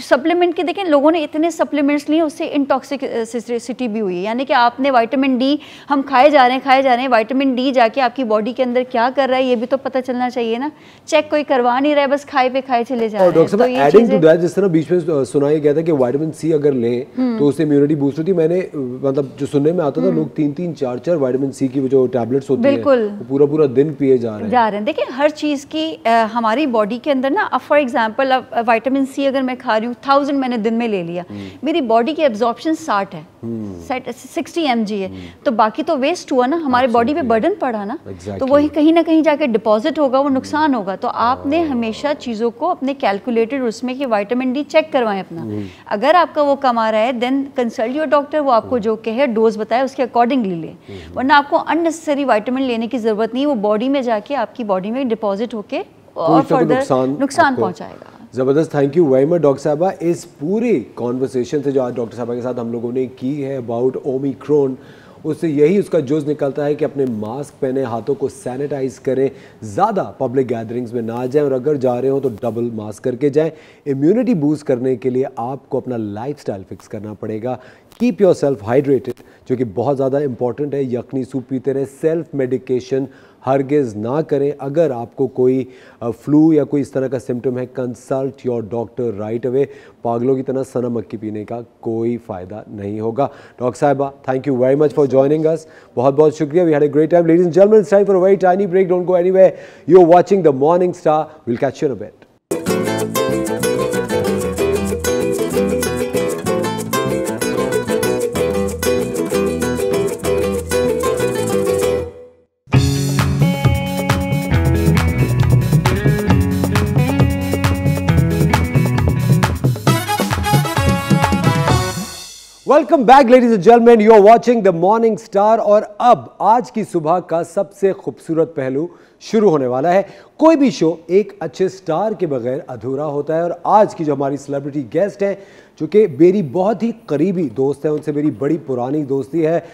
सप्लीमेंट की देखें लोगों ने इतने सप्लीमेंट्स लिए उससे इंटॉक्सिसिटी भी हुई है यानी कि आपने वाइटामिन डी हम खाए जा रहे हैं खाए जा रहे हैं वाइटामिन डी जाके आपकी बॉडी के अंदर क्या कर रहा है ये भी तो पता चलना चाहिए ना चेक कोई करवा नहीं रहा है बस खाए पे खाए चले जा रहे हैं तो ये जिस तरह बीच में सुनाया गया था कि वाइटामिन सी अगर लें हम्म। तो उससे इम्यूनिटी बूस्ट होती मैंने मतलब जो सुनने में आता था हम्म। लोग तीन तीन चार चार वाइटामिन सी की जो टैबलेट्स होती है पूरा पूरा दिन पिए जा रहे हैं जा रहे हैं देखिए हर चीज़ की हमारी बॉडी के अंदर ना फॉर एग्जाम्पल अब वाइटामिन सी अगर मैं खा रही हूँ थाउजेंड मैंने दिन में ले लिया hmm. मेरी बॉडी की एब्जॉर्प्शन साठ है hmm. सिक्सटी एम है hmm. तो बाकी तो वेस्ट हुआ ना हमारे बॉडी पे बर्डन पड़ा ना exactly. तो वही कहीं ना कहीं जाके डिपॉजिट होगा वो नुकसान होगा तो ah. आपने हमेशा चीज़ों को अपने कैलकुलेटेड उसमें कि वाइटामिन डी चेक करवाएं अपना अगर आपका वो कम आ रहा है देन कंसल्ट योर डॉक्टर वो आपको जो कहे डोज बताए उसके अकॉर्डिंगली लें वरना आपको अननेसेसरी वाइटामिन लेने की ज़रूरत नहीं वो बॉडी में जाके आपकी बॉडी में डिपॉजिट होके और फर्दर तो तो नुकसान पहुँचाएगा ज़बरदस्त thank you very much doctor साहबा इस पूरी कॉन्वर्सेशन से जो आज डॉक्टर साहबा के साथ हम लोगों ने की है अबाउट ओमिक्रोन उससे यही उसका जुज निकलता है कि अपने मास्क पहने हाथों को सैनिटाइज करें ज़्यादा पब्लिक गैदरिंग्स में ना जाएं और अगर जा रहे हो तो डबल मास्क करके जाएं इम्यूनिटी बूस्ट करने के लिए आपको अपना लाइफ फिक्स करना पड़ेगा कीप योर सेल्फ हाइड्रेटेड जो कि बहुत ज़्यादा इंपॉर्टेंट है यखनी सूप पीते रहे सेल्फ मेडिकेशन हरगेज ना करें अगर आपको कोई फ्लू या कोई इस तरह का सिम्टम है consult your doctor right away पागलों की तरह सना मक्की पीने का कोई फ़ायदा नहीं होगा डॉक्टर साहबा thank you very much for joining us बहुत बहुत शुक्रिया we had a great time ladies and gentlemen time for very tiny break don't go anywhere you are watching the morning Star will catch you a bit welcome back ladies and you are watching the morning Star और अब आज की सुबह का सबसे खूबसूरत पहलू शुरू होने वाला है कोई भी शो एक अच्छे स्टार के बगैर अधूरा होता है और आज की जो हमारी सेलिब्रिटी गेस्ट हैं जो कि मेरी बहुत ही करीबी दोस्त है उनसे मेरी बड़ी पुरानी दोस्ती है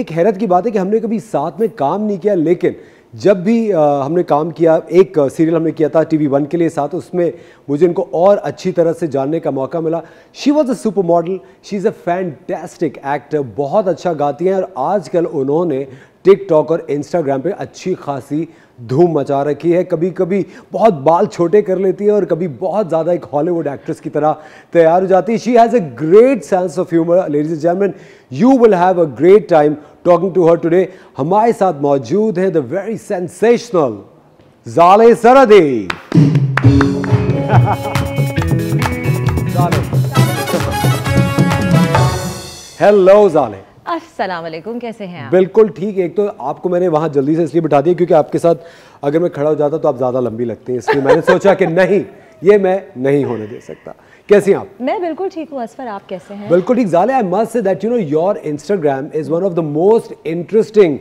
एक हैरत की बात है कि हमने कभी साथ में काम नहीं किया लेकिन जब भी हमने काम किया एक सीरियल हमने किया था टीवी वन के लिए साथ उसमें मुझे उनको और अच्छी तरह से जानने का मौका मिला she was a super model she is a fantastic actor बहुत अच्छा गाती हैं और आजकल उन्होंने टिकटॉक और इंस्टाग्राम पे अच्छी खासी धूम मचा रखी है कभी कभी बहुत बाल छोटे कर लेती है और कभी बहुत ज़्यादा एक हॉलीवुड एक्ट्रेस की तरह तैयार हो जाती है she has a great sense of humour ladies and gentleman you will have a great time talking to her today हमारे साथ मौजूद है द वेरी सेंसेशनल जाले सरदी हेलो जाले वालेकुम कैसे हैं आप बिल्कुल ठीक एक तो आपको मैंने वहां जल्दी से इसलिए बिठा दिया क्योंकि आपके साथ अगर मैं खड़ा हो जाता तो आप ज़्यादा लंबी लगते हैं इसलिए मैंने सोचा कि नहीं ये मैं नहीं होने दे सकता कैसी आप मैं बिल्कुल ठीक हूँ असफर आप कैसे हैं बिल्कुल ठीक Jalay I must say that you know your Instagram is one of the most interesting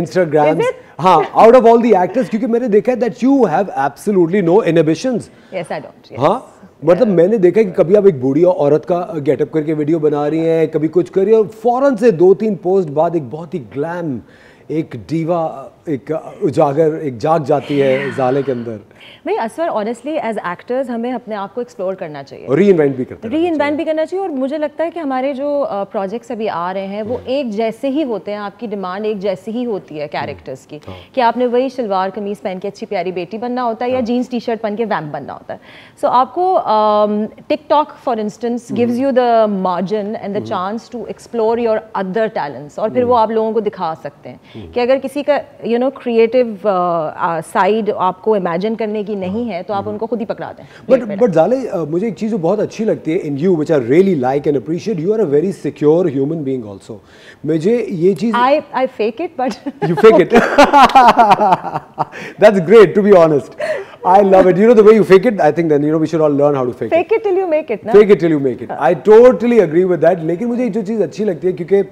Instagram हाँ out of all the actors क्योंकि मैंने देखा है that you have absolutely no inhibitions yes I don't हाँ मतलब मैंने देखा कि कभी आप एक बूढ़ी और औरत का गेटअप करके वीडियो बना रही हैं कभी कुछ कर रही है और फौरन से दो तीन पोस्ट बाद एक बहुत ही ग्लैम एक डीवा एक उजागर एक जाग जाती है जाले के अंदर भाई असर ऑनेस्टली एज एक्टर्स हमें अपने आप को एक्सप्लोर करना चाहिए और री इन्वेंट भी करते री इन्वेंट भी करना चाहिए और मुझे लगता है कि हमारे जो प्रोजेक्ट्स अभी आ रहे हैं वो hmm. एक जैसे ही होते हैं आपकी डिमांड एक जैसी ही होती है कैरेक्टर्स hmm. की हाँ। कि आपने वही शलवार कमीज़ पहन के अच्छी प्यारी बेटी बनना होता है या जीन्स टी शर्ट पहन के वैम्प बनना होता है सो आपको TikTok for instance gives you the margin and the chance to explore your other talents और फिर hmm. वो आप लोगों को दिखा सकते हैं कि अगर किसी का you you know creative side आपको इमेजिन करने की नहीं है तो आप hmm. उनको खुद ही पकड़ा दें बट बट जाले मुझे एक चीज़ बहुत अच्छी लगती है in you which I really like and appreciate you are a very secure human being also मुझे ये चीज़ I I fake it but you fake it that's great to be honest I love it. You know the way you fake it. I think then you know we should all learn how to fake, fake it. Fake it till you make it. Na? Fake it till you make it. हाँ। I totally agree with that. लेकिन मुझे जो चीज़ अच्छी लगती है क्योंकि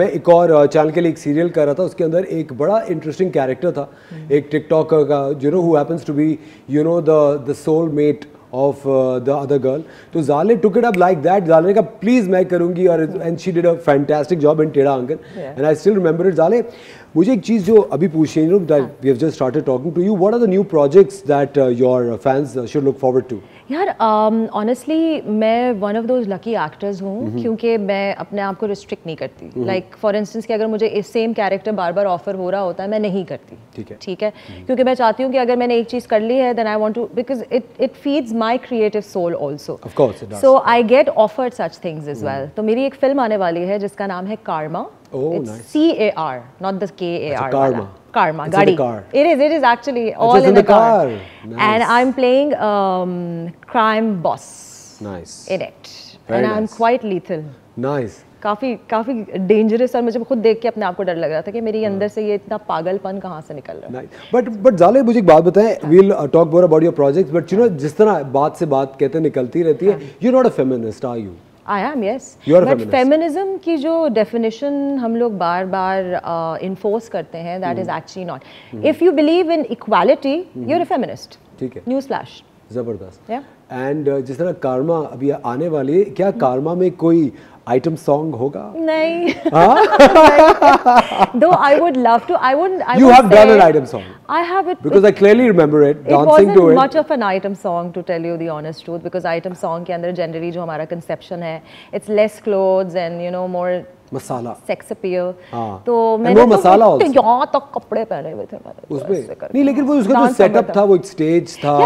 मैं एक और चैनल के लिए एक सीरियल कर रहा था उसके अंदर एक बड़ा इंटरेस्टिंग कैरेक्टर था हम्म। एक टिकटॉकर का you know who happens to be you know the the soul mate of the other girl तो Jalay took it up like that Jalay ने कहा प्लीज मैं करूंगी और and she did a fantastic job in टेढ़ा uncle and I still remember it Jalay मुझे एक चीज़ जो अभी पूछ रही हाँ। uh, uh, um, हूँ that we have just started talking to you what are the new projects that your fans should look forward to यार ऑनेस्टली um, मैं one of those lucky actors हूँ क्योंकि मैं अपने आप को रिस्ट्रिक्ट नहीं करती लाइक फॉर इंस्टेंस कि अगर मुझे इस सेम कैरेक्टर बार बार ऑफर हो रहा होता है मैं नहीं करती ठीक है ठीक है mm-hmm. क्योंकि मैं चाहती हूँ कि अगर मैंने एक चीज़ कर ली है then I want to because it it feeds my creative soul also so I get offered such things is well तो मेरी एक फिल्म आने वाली है जिसका नाम है Karma Oh, it's nice. C-A-R, not the K-A-R. Karma. Wala. Karma, it's Gadi. In the car. It is, it is actually all in, in, the, the car. car. Nice. And I'm playing um, crime boss. Nice. In it. Very and nice. I'm quite lethal. Nice. काफ़ी काफ़ी dangerous और मुझे खुद देख के अपने आप को डर लग रहा था कि मेरी अंदर से ये इतना पागलपन कहाँ से निकल रहा है बट बट जाले मुझे एक बात बताएं we'll talk more about your projects but you know जिस तरह बात से बात कहते निकलती रहती है you not a feminist are you I am yes but feminism की जो डेफिनेशन हम लोग बार बार इन्फोर्स uh, करते हैं that is actually not if you believe in equality you're a feminist ठीक है न्यूज फ्लैश जबरदस्त एंड yeah? uh, जिस तरह कारमा अभी आने वाली है क्या hmm. कारमा में कोई आइटम सॉन्ग होगा नहीं दो I would love to I would I you have done an item song I have it because I clearly remember it dancing to it it much of an item song to tell you the honest truth because item song के अंदर generally जो हमारा conception है it's less clothes and you know more masala sex appeal तो मैंने तो मसाला तो यहाँ तक कपड़े पहने हुए थे मैंने उसमें नहीं लेकिन वो उसका जो सेटअप था वो एक स्टेज था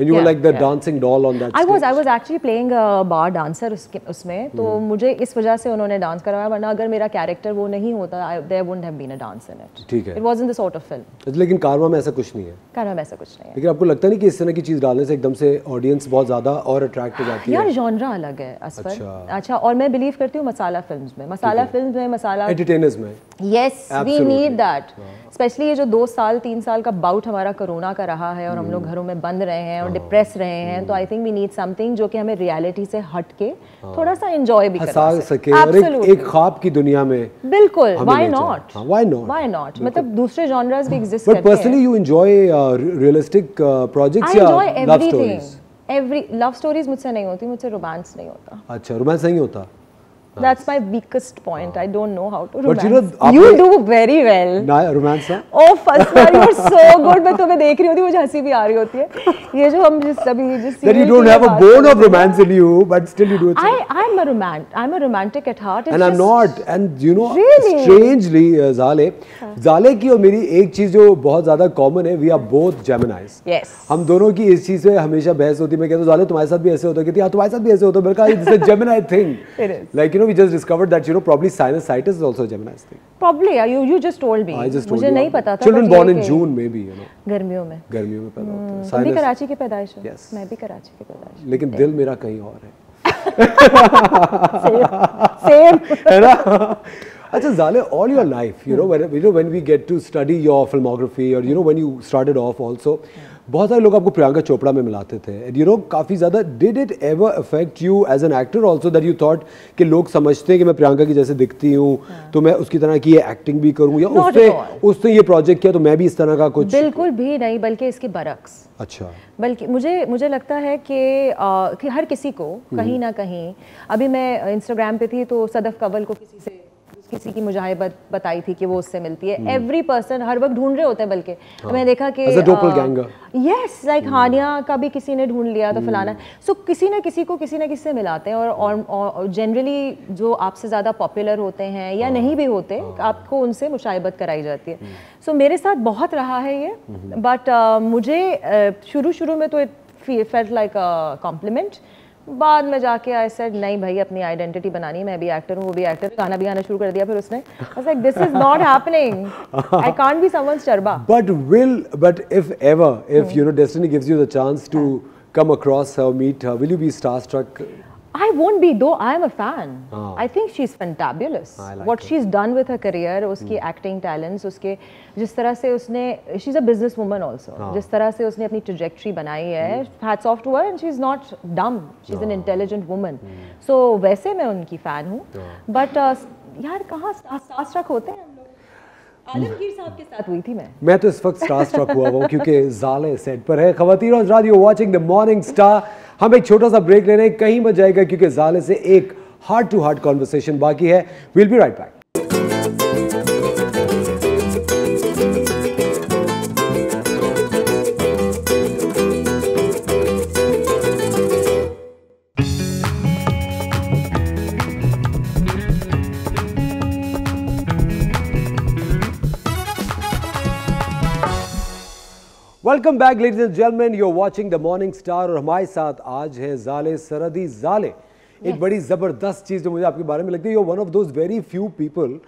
and you yeah, were like the yeah. dancing doll on that I stage. was I was actually playing a bar dancer उसके उसमें hmm. तो hmm. मुझे इस वजह से उन्होंने डांस करवाया वरना अगर मेरा कैरेक्टर वो नहीं होता there wouldn't have been a dance in it ठीक है it wasn't the sort of film अच्छा, लेकिन कारवा में ऐसा कुछ नहीं है कारवा में ऐसा कुछ नहीं है लेकिन आपको लगता नहीं कि इस तरह की चीज डालने से एकदम से ऑडियंस बहुत ज्यादा और अट्रैक्ट हो जाती है यार जॉनरा अलग है असफर अच्छा, अच्छा और मैं बिलीव करती हूँ मसाला फिल्म में मसाला फिल्म में मसाला एंटरटेनर्स में yes we need that specially ये जो दो साल तीन साल का बाउट हमारा कोरोना का रहा है और हम लोग hmm. घरों में बंद रहे हैं और डिप्रेस हाँ। रहे हैं hmm. तो I think we need something जो कि हमें रियलिटी से हट के हाँ। थोड़ा सा एंजॉय भी कर सके और एक, एक ख्वाब की दुनिया में बिल्कुल why not why not why not मतलब दूसरे जॉनर्स भी एग्जिस्ट करते हैं but personally you enjoy realistic projects या love stories every love stories मुझसे नहीं होती मुझसे रोमांस नहीं होता अच्छा रोमांस नहीं होता Nice. That's my weakest point. Uh, I don't know how to romance. But you know, you do very well. ना romance Hai? Oh, first of all, you're so good. मैं तुम्हें देख रही होती हूँ मुझे हंसी भी आ रही होती है. ये जो हम जिस अभी जिस That you don't have a bone of romance in you, but still you do it. I I'm a romantic. I'm a romantic at heart. It's and I'm not. And you know, really? strangely, uh, Zale, हाँ. Zale की और मेरी एक चीज जो बहुत ज्यादा common है, we are both Gemini's. Yes. हम दोनों की इस चीज पे हमेशा बहस होती है. मैं कहता हूँ Zale तुम्हारे साथ भी ऐसे होता है. कहती है तुम्हारे साथ भी ऐसे होता है. मैंने कहा it's a Gemini thing. It is. Like you know we just discovered that you know probably sinusitis is also a Gemini's thing. Probably you you just told me. I just told मुझे नहीं पता था. Children born in June maybe you know. गर्मियों में. गर्मियों में पैदा होते हैं. तुम भी कराची की पैदाइश हैं. Yes. मैं भी कराची की पैदाइश. लेकिन दिल मेरा कहीं और है. Same. है ना? Acha Zale, all your life, you know, when, you know, when we get to study your filmography or, you know, when you started off also, yeah. बहुत सारे लोग आपको प्रियंका चोपड़ा में मिलाते थे यू नो काफ़ी ज़्यादा did it ever affect you as an actor also that you thought कि लोग समझते हैं कि मैं प्रियंका की जैसे दिखती हूँ हाँ. तो मैं उसकी तरह की ये एक्टिंग भी करूँ या उसने उसने ये प्रोजेक्ट किया तो मैं भी इस तरह का कुछ बिल्कुल भी नहीं बल्कि इसके बरक्स अच्छा बल्कि मुझे मुझे लगता है कि, कि हर किसी को कहीं हम्म। ना कहीं अभी मैं इंस्टाग्राम पे थी तो सदफ कवल को किसी से किसी की मुझे बत, बताई थी कि वो उससे मिलती है एवरी hmm. पर्सन हर वक्त ढूंढ रहे होते हैं बल्कि हाँ. मैंने देखा कि यस लाइक हम्म। हानिया का भी किसी ने ढूंढ लिया तो hmm. फलाना सो so, किसी ना किसी को किसी ना किसी से मिलाते हैं और जनरली जो आपसे ज़्यादा पॉपुलर होते हैं या हाँ। नहीं भी होते हाँ। आपको उनसे मुशाहबत कराई जाती है सो हम्म। मेरे साथ बहुत रहा है ये बट मुझे शुरू शुरू में तो इट फेल्ट लाइक कॉम्प्लीमेंट बाद में जाके आई सेड नहीं भाई अपनी आइडेंटिटी बनानी मैं भी एक्टर हूँ वो भी एक्टर गाना भी गाना शुरू कर दिया फिर उसने like this is not happening I can't be someone's चरबा but will but if ever if you know destiny gives you the chance to come across her meet her will you be starstruck I won't be though. I am a fan. Oh. I think she's fantabulous. like what it. she's done with her career, उसकी acting talents, उसके जिस तरह से उसने, she's a business woman also. Oh. जिस तरह से उसने अपनी trajectory बनाई है, mm. hats off to her and she's not dumb. She's oh. an intelligent woman. Mm. So वैसे मैं उनकी fan हूँ. Oh. But uh, यार कहाँ starstruck होते हैं मैं तो इस वक्त स्टार स्ट्रक हुआ हूँ क्योंकि जाले सेट पर है खवतिन और you watching the morning Star हम एक छोटा सा ब्रेक ले रहे हैं कहीं मत जाएगा क्योंकि जाले से एक हार्ट टू हार्ट कॉन्वर्सेशन बाकी है will be right back welcome back ladies and gentlemen you are watching the morning Star और हमारे साथ आज है जाले सरदी जाले एक बड़ी ज़बरदस्त चीज़ जो मुझे आपके बारे में लगती है you one of those very few people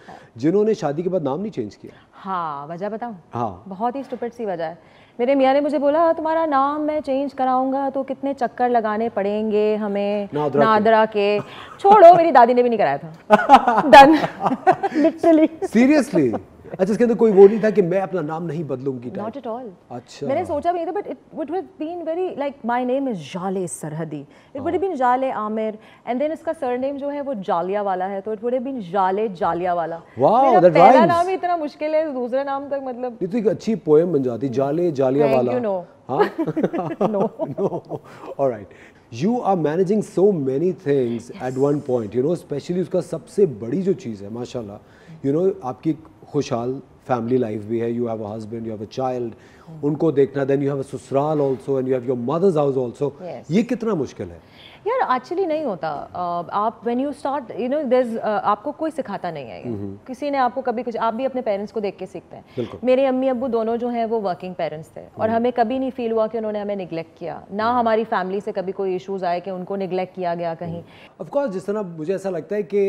जिन्होंने शादी के बाद नाम नहीं चेंज किया हाँ वजह बताऊँ हाँ बहुत ही स्टूपिड सी वजह है मेरे मियाँ ने मुझे बोला तुम्हारा नाम मैं चेंज कराऊंगा तो कितने चक्कर लगाने पड़ेंगे हमें नादरा, नादरा के, के। छोड़ो मेरी दादी ने भी नहीं कराया था डन लिटरली सीरियसली अच्छा इसके अंदर कोई वो नहीं था कि मैं अपना नाम नहीं बदलूंगी नॉट एट ऑल अच्छा मैंने सोचा भी नहीं था but it would have been very like my name is Jalay Sarhadi it would have been Jalay Aamir and then इसका सरनेम जो है वो जालिया वाला है तो इट वुड हैव बीन जाले जालिया वाला वाओ दैट पहला नाम ही इतना मुश्किल है दूसरे नाम तक मतलब ये तो एक अच्छी पोएम बन जाती जाले जालिया वाला यू नो हां no no alright you are managing so many things at one point you know specially उसका सबसे बड़ी जो चीज़ है माशाल्लाह यू नो आपकी खुशहाल फैमिली लाइफ भी है you have a husband you have a child उनको देखना then you have a sasural also and you have your mother's house also ये कितना मुश्किल है यार एक्चुअली नहीं होता आप when you start you know there आपको कोई सिखाता नहीं है mm-hmm. किसी ने आपको कभी कुछ आप भी अपने पेरेंट्स को देख के सीखते हैं मेरे अम्मी अबू दोनों जो हैं वो वर्किंग पेरेंट्स थे mm-hmm. और हम्म। हमें कभी नहीं फील हुआ कि उन्होंने हमें निगलेक्ट किया ना mm-hmm. हमारी फैमिली से कभी कोई इशूज़ आए कि उनको निगलेक्ट किया गया कहीं ऑफकोर्स हम्म। जिस तरह मुझे ऐसा लगता है कि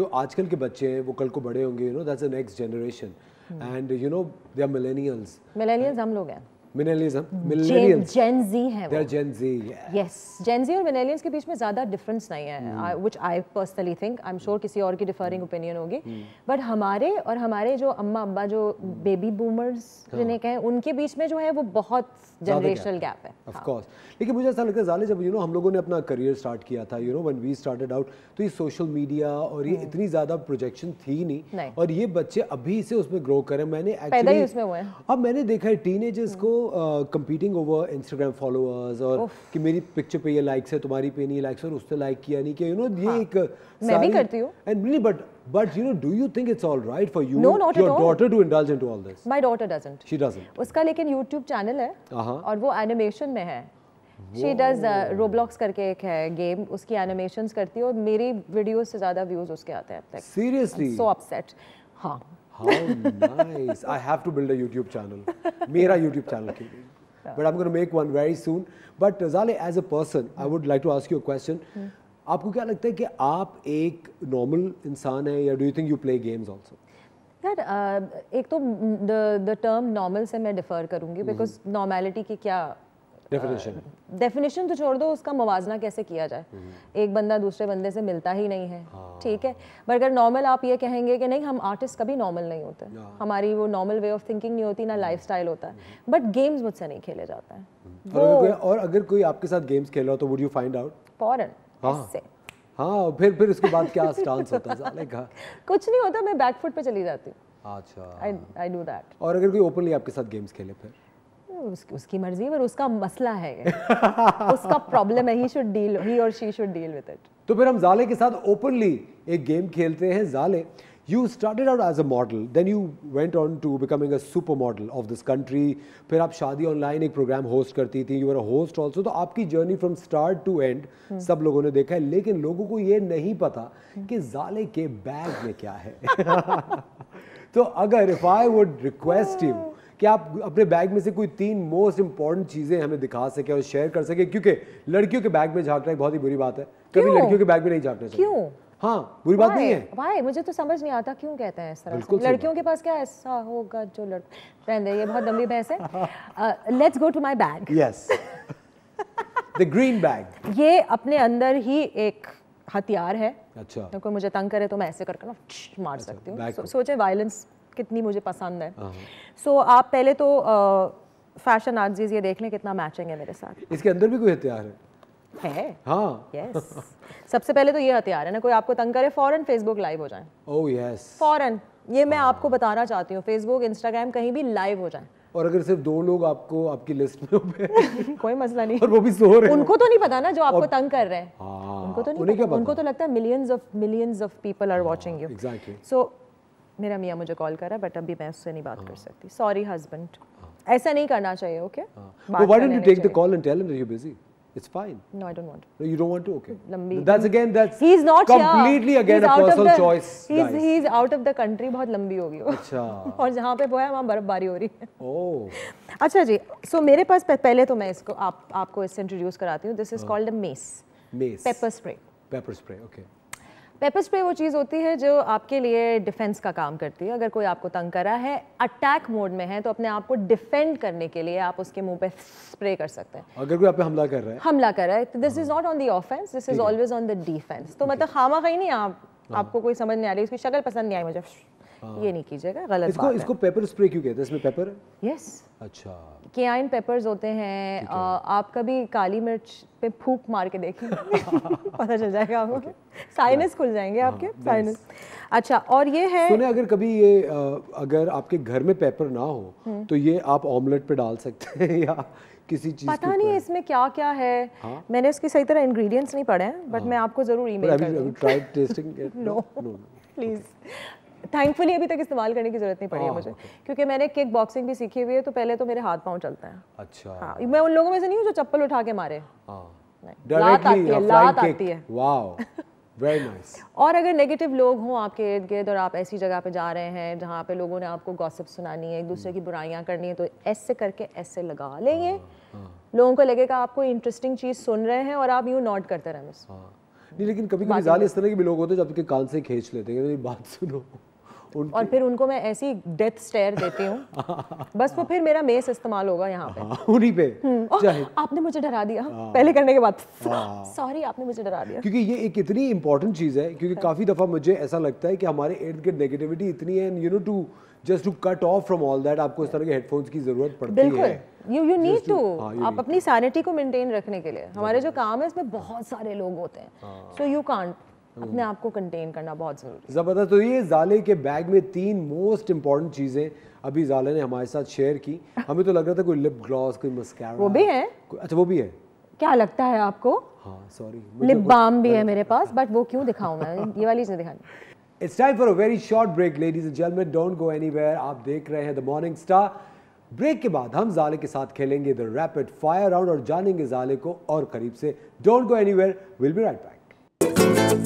जो आजकल के बच्चे हैं वो कल को बड़े होंगे you know that's the next generation and you know they are millennials millennials हम लोग हैं जेन जी हैं they are gen ji yes जेन जी और के बीच में ज़्यादा डिफरेंस नहीं है which I personally think I am sure किसी और की डिफरिंग ओपिनियन hmm. होगी बट hmm. हमारे और हमारे जो अम्मा अब्बा जो बेबी hmm. बूमर्स हाँ। जिन्हें कहें उनके बीच में जो है वो बहुत जनरेशनल गैप है ऑफ कोर्स हाँ। लेकिन मुझे ऐसा लगता है जाले जब यू नो हम लोगों ने अपना करियर स्टार्ट किया था you know when we started out तो ये सोशल मीडिया और ये इतनी ज़्यादा प्रोजेक्शन थी नहीं और ये बच्चे अभी से उसमें ग्रो करें मैंने एक्चुअली अब मैंने देखा है टीनेजर्स को कम्पीटिंग ओवर इंस्टाग्राम फॉलोअर्स और कि मेरी पिक्चर पे ये लाइक्स है तुम्हारी पे नहीं लाइक्स और उसने लाइक किया नहीं किया यू नो ये हाँ। एक uh, मैं भी करती हूं and really but but you know do you think it's all right for you your daughter to indulge all. daughter to indulge into all this my daughter उसका लेकिन YouTube चैनल है हां uh-huh. और वो एनिमेशन में है she does Roblox करके एक है गेम उसकी एनिमेशंस करती है और मेरी वीडियोस से ज़्यादा व्यूज उसके आते हैं अब तक सीरियसली सो अपसेट हां How nice. I have to build a YouTube channel. Mera YouTube channel. Ke. But I'm going to make one very soon. But Zale, as a person, I would like to ask you a question. आपको क्या लगता है कि आप एक normal इंसान है या do you think you play games also यार एक तो द द टर्म नॉर्मल से मैं डिफर करूंगी बिकॉज नॉर्मेलिटी की क्या डेफिनेशन डेफिनेशन uh, तो छोड़ दो उसका मुवजना कैसे किया जाए हम्म। एक बंदा दूसरे बंदे से मिलता ही नहीं है हाँ। ठीक है बट अगर नॉर्मल आप ये कहेंगे कि नहीं हम आर्टिस्ट कभी नॉर्मल नहीं होते हमारी वो नॉर्मल वे ऑफ थिंकिंग नहीं होती ना लाइफ हम्म। होता है बट गेम्स हम्म। मुझसे नहीं खेले जाते हैं और, अगर कोई आपके साथ गेम्स खेल रहा हो तो वुड यू फाइंड आउट फॉरन हाँ, हाँ फिर फिर उसके बाद क्या स्टांस होता है साले का कुछ नहीं होता मैं बैक फुट पे चली जाती हूँ अच्छा आई आई डू दैट और अगर कोई ओपनली आपके साथ गेम्स खेले फिर उस, उसकी मर्जी पर उसका मसला है उसका प्रॉब्लम है ही शुड डील ही और she should deal with it तो फिर हम जाले के साथ ओपनली एक गेम खेलते हैं Jalay you started out as a model then you went on to becoming a super model of this country फिर आप शादी ऑनलाइन एक प्रोग्राम होस्ट करती थी you are a host also तो आपकी journey from start to end सब लोगों ने देखा है लेकिन लोगों को ये नहीं पता कि जाले के बैग में क्या है तो अगर if I would request you कि आप अपने बैग में से कोई तीन मोस्ट इंपॉर्टेंट चीज़ें हमें दिखा सके और शेयर कर सके क्योंकि लड़कियों के बैग में झांकना एक बहुत ही बुरी बात है कभी लड़कियों के बैग में नहीं झांकना क्यों हाँ बुरी बात नहीं है भाई मुझे तो समझ नहीं आता क्यों कहते हैं इस तरह लड़कियों के पास क्या ऐसा होगा जो लड़के ये बहुत लंबी बहस है let's go to my bag yes the green bag ये अपने अंदर ही एक हथियार है अच्छा तो कोई मुझे तंग करे तो मैं ऐसे करके ना मार अच्छा, सकती हूँ सो, सोचे वायलेंस कितनी मुझे पसंद है सो हाँ। so, आप पहले तो फैशन आर्जीज ये देख लें कितना मैचिंग है मेरे साथ इसके अंदर भी कोई हथियार है है हाँ yes. सबसे पहले तो ये हथियार है ना कोई आपको तंग करे फॉरन फेसबुक लाइव हो जाए ओह यस फौरन ये मैं हाँ. आपको बताना चाहती हूँ फेसबुक इंस्टाग्राम कहीं भी लाइव हो जाए और अगर सिर्फ दो लोग आपको आपकी लिस्ट में कोई मसला नहीं और वो भी सो रहे उनको तो नहीं पता ना जो आपको और... तंग कर रहे हैं हाँ, उनको तो नहीं पता, पता? उनको तो लगता है millions of millions of people are watching you so मेरा मियाँ मुझे कॉल करा बट अभी मैं उससे नहीं बात कर सकती सॉरी हस्बैंड ऐसा नहीं करना चाहिए okay why don't you take the call and tell him you busy It's fine. No, I don't want. No, you don't want to. Okay. Lambi. That's again. That's. He's not completely here. again he's a personal the, choice. He's guys. he's out of the country. बहुत लंबी होगी वो. अच्छा. और जहाँ पे वो है वहाँ बर्फबारी हो रही है. Oh. अच्छा जी. So मेरे पास पहले तो मैं इसको आप आपको इससे इंट्रोड्यूस कराती हूँ. This is called a mace. Mace. Pepper spray. Pepper spray. Okay. Pepper spray वो चीज़ होती है जो आपके लिए डिफेंस का काम करती है अगर कोई आपको तंग करा है अटैक मोड में है तो अपने आप को डिफेंड करने के लिए आप उसके मुंह पे स्प्रे कर सकते हैं अगर कोई आप पे हमला कर रहा है हमला कर रहा है तो this is not on the offence this is always on the defence तो मतलब खामा कहीं नहीं आप हाँ। आपको कोई समझ नहीं आ रही उसकी शक्ल पसंद नहीं आई मुझे हाँ। ये नहीं कीजिएगा गलत इसको इसको पेपर स्प्रे क्यों कहते हैं इसमें पेपर है यस अच्छा के आइन पेपर्स होते हैं आप कभी काली मिर्च पे फूक मार के देखें पता चल जाएगा आपको साइनस खुल जाएंगे हाँ, आपके साइनस अच्छा और ये है सुने अगर कभी ये अगर आपके घर में पेपर ना हो हम्म। तो ये आप ऑमलेट पे डाल सकते हैं या किसी चीज पता नहीं इसमें क्या क्या है हा? मैंने इसकी सही तरह इंग्रेडिएंट्स नहीं पढ़े हैं बट हाँ। मैं आपको जरूर ईमेल कर नो प्लीज थैंकफुली अभी तक इस्तेमाल करने की जरूरत नहीं पड़ी है हाँ, मुझे क्योंकि मैंने किक बॉक्सिंग भी सीखी हुई है तो पहले तो मेरे हाथ पाँव चलते हैं अच्छा हाँ मैं उन लोगों में से नहीं हूँ जो चप्पल उठा के मारे हाँ। लात आती है है वेरी nice. और अगर नेगेटिव लोग हों आपके इर्द गिर्द और आप ऐसी जगह पे जा रहे हैं जहाँ पे लोगों ने आपको गॉसिप सुनानी है एक दूसरे की बुराइयाँ करनी है तो ऐसे करके ऐसे लगा लेंगे हाँ, लोगों को लगेगा आपको इंटरेस्टिंग चीज़ सुन रहे हैं और आप यूँ नोट करते रहें बस नहीं लेकिन कभी कभी जाल तो इस तरह के भी लोग होते हैं जो आपके कान से खींच लेते हैं बात सुनो और फिर उनको मैं ऐसी डेथ स्टेयर देती हूँ बस वो फिर मेरा मेस इस्तेमाल होगा यहाँ पे हाँ, उन्हीं पे हम्म, आपने मुझे डरा दिया हाँ। पहले करने के बाद सॉरी हाँ। आपने मुझे डरा दिया क्योंकि ये एक इतनी इंपॉर्टेंट चीज़ है क्योंकि काफ़ी दफ़ा मुझे ऐसा लगता है कि हमारे इर्द गिर्द नेगेटिविटी इतनी है and you know to just to cut off from all that आपको इस तरह के हेडफोन्स की जरूरत पड़ती है यू यू नीड टू आप अपनी सैनिटी को मेंटेन रखने के लिए हमारे जो काम है इसमें बहुत सारे लोग होते हैं सो यू कांट अपने आप को कंटेन करना बहुत ज़रूरी ज़बरदस्त तो ये जाले के बैग में तीन मोस्ट इंपॉर्टेंट चीज़ें अभी जाले ने हमारे साथ शेयर की हमें तो लग रहा था कोई लिप ग्लॉस कोई मस्कारा वो भी है अच्छा वो भी है क्या लगता है आपको हाँ सॉरी लिप बाम भी है मेरे पास बट वो क्यों दिखाऊं मैं ये वाली चीज़ दिखानी it's time for a very short break ladies and gentleman don't go anywhere आप देख रहे हैं द मॉर्निंग स्टार ब्रेक के बाद हम जाले के साथ खेलेंगे द रैपिड फायर राउंड और जानेंगे जाले को और करीब से don't go anywhere will be right back welcome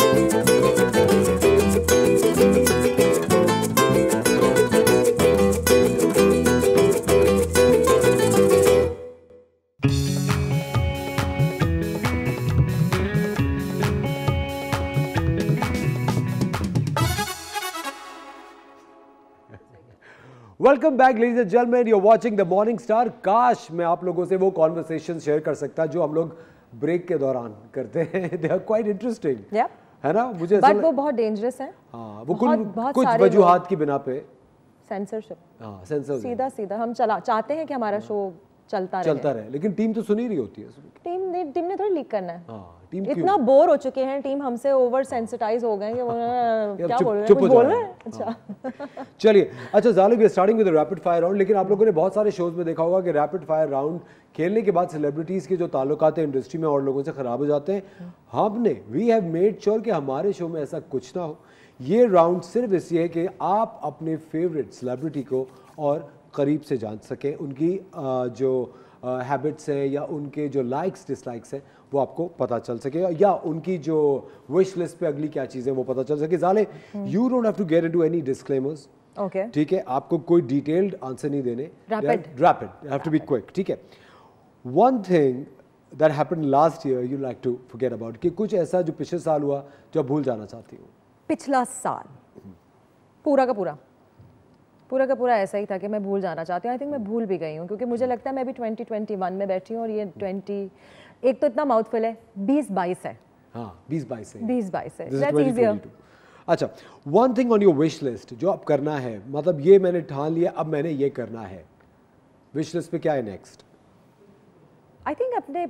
back ladies and gentleman you are watching the morning Star काश मैं आप लोगों से वो कॉन्वर्सेशन शेयर कर सकता जो हम लोग ब्रेक के दौरान करते हैं दे आर क्वाइट इंटरेस्टिंग है ना मुझे बट वो बहुत डेंजरस है हाँ वो बहुत, बहुत कुछ वजूहत की बिना पे सेंसरशिप हाँ सेंसर सीधा सीधा हम चला चाहते हैं कि हमारा शो हाँ। चलता रहे चलता रहे लेकिन टीम तो सुनी रही होती है टीम ने टीम ने थोड़ी लीक करना है हाँ टीम इतना बोर हो चुके हैं टीम हमसे ओवर सेंसिटाइज हो गए कि क्या चुप, बोल रहे हैं हाँ। अच्छा चलिए अच्छा जालू भी starting with rapid fire round लेकिन आप लोगों ने बहुत सारे शोज में देखा होगा कि रैपिड फायर राउंड खेलने के बाद सेलिब्रिटीज़ के जो ताल्लुक है इंडस्ट्री में और लोगों से ख़राब हो जाते हैं हमने वी हैव मेड श्योर कि हमारे शो में ऐसा कुछ ना हो ये राउंड सिर्फ इसलिए है कि आप अपने फेवरेट सेलिब्रिटी को और करीब से जान सकें उनकी जो हैबिट्स है या उनके जो लाइक्स डिसलाइक्स है वो आपको पता चल सके या उनकी जो विश लिस्ट पे अगली क्या चीज़ है वो पता चल सके Jalay you don't have to get into any disclaimers okay ठीक है आपको कोई डिटेल्ड आंसर नहीं देने rapid rapid have to be quick ठीक है one thing that happened last year you like to forget about कि कुछ ऐसा जो पिछले साल हुआ जो भूल जाना चाहती हूँ पिछला साल पूरा का पूरा पूरा का पूरा ऐसा ही था कि मैं भूल जाना चाहती हूँ आई थिंक मैं भूल भी गई हूँ क्योंकि मुझे लगता है मैं भी ट्वेंटी ट्वेंटी वन में बैठी हूँ और ये ट्वेंटी एक तो इतना माउथफुल है हाँ, बीस बाईस है बीस बाईस है बीस बाईस अच्छा one thing on your wish list जो अब करना है मतलब ये मैंने ठान लिया अब मैंने ये करना है विश लिस्ट पे क्या है नेक्स्ट आई थिंक अपने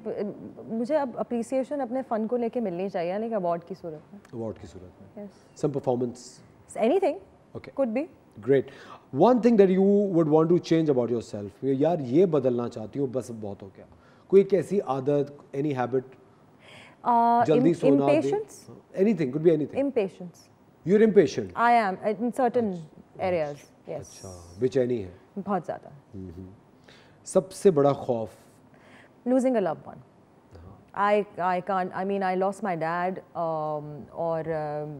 मुझे अब अप्रिसिएशन अपने फ़न को लेके मिलनी चाहिए लाइक अवार्ड की सूरत में अवार्ड की सूरत में yes some performance anything okay could be great one thing that you would want to change about yourself यार ये बदलना चाहती हूँ बस बहुत हो गया कोई कैसी आदत एनी हैबिट जल्दी सोना anything could be anything impatience you are impatient I am in certain areas yes अच्छा बेचैनी है बहुत ज्यादा सबसे बड़ा खौफ losing a loved one I I can't. I mean, I lost my dad, um, or um,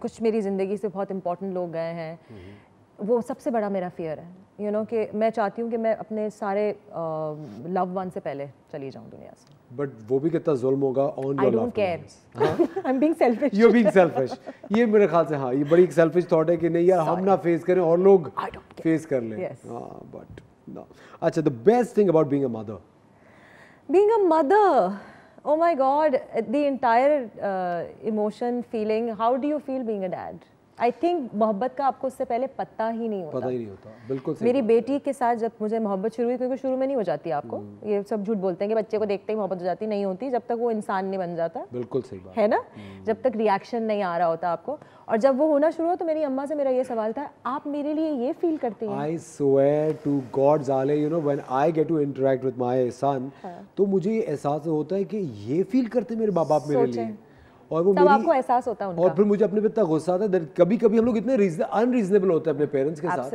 कुछ मेरी ज़िंदगी से बहुत इंपॉर्टेंट लोग गए हैं हम्म। वो सबसे बड़ा मेरा फियर है यू you नो know, कि मैं चाहती हूँ कि मैं अपने सारे लव uh, वन से पहले चली जाऊँ दुनिया से बट वो भी कितना जुल्म होगा on I don't care I am being selfish you are being selfish ये मेरे ख्याल से हाँ ये बड़ी एक सेल्फिश थॉट है कि नहीं यार Sorry. हम ना फेस करें और लोग फेस कर लें हाँ बट अच्छा the best thing about being a mother being a mother oh my God, the entire uh, emotion, feeling, how do you feel being a dad? I think मोहब्बत का आपको उससे पहले पता ही नहीं होता पता ही नहीं होता बिल्कुल सही मेरी बेटी के साथ जब मुझे मोहब्बत शुरू हुई क्योंकि शुरू में नहीं हो जाती आपको हम्म। ये सब झूठ बोलते हैं कि बच्चे को देखते ही मोहब्बत हो जाती नहीं होती जब तक वो इंसान नहीं बन जाता बिल्कुल सही बात है ना हम्म। जब तक रिएक्शन नहीं आ रहा होता आपको और जब वो होना शुरू हो तो मेरी अम्मा से मेरा ये सवाल था आप मेरे लिए ये फील करते हैं आई स्वेयर टू गॉड जाले you know when I get to interact with my son तो मुझे ये एहसास होता है कि ये फील करते मेरे बाप मेरे लिए और वो मेरी, आपको एहसास होता है और फिर मुझे अपने पे इतना गुस्सा आता है कभी कभी हम लोग इतने अनरीजनेबल होते हैं अपने पेरेंट्स के साथ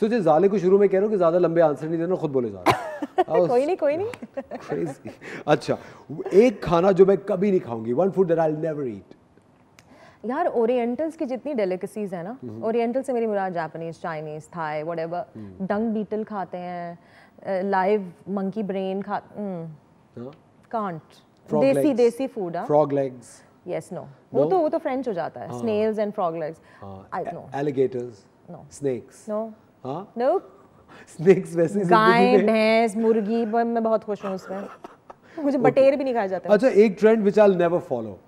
सो जो जाले को शुरू में कह रहा हूँ कि ज़्यादा लंबे आंसर नहीं देना खुद बोले जा कोई नहीं कोई नहीं अच्छा एक खाना जो मैं कभी नहीं खाऊंगी one food I never eat यार ओरिएंटल्स की जितनी डेलिकेसीज है ना ओरिएंटल हम्म। से मेरी मुराद Japanese Chinese Thai whatever dung beetle खाते हैं लाइव मंकी ब्रेन खा कांट हम्म। हाँ। Desi desi food frog legs yes no वो तो वो तो फ्रेंच हो जाता है snails and frog legs I no alligators no snakes no हां नो स्नेक्स वैसे गाय भैंस मुर्गी मैं बहुत खुश हूं उसमें मुझे बटेर भी नहीं खाया जाता अच्छा एक trend which I will never follow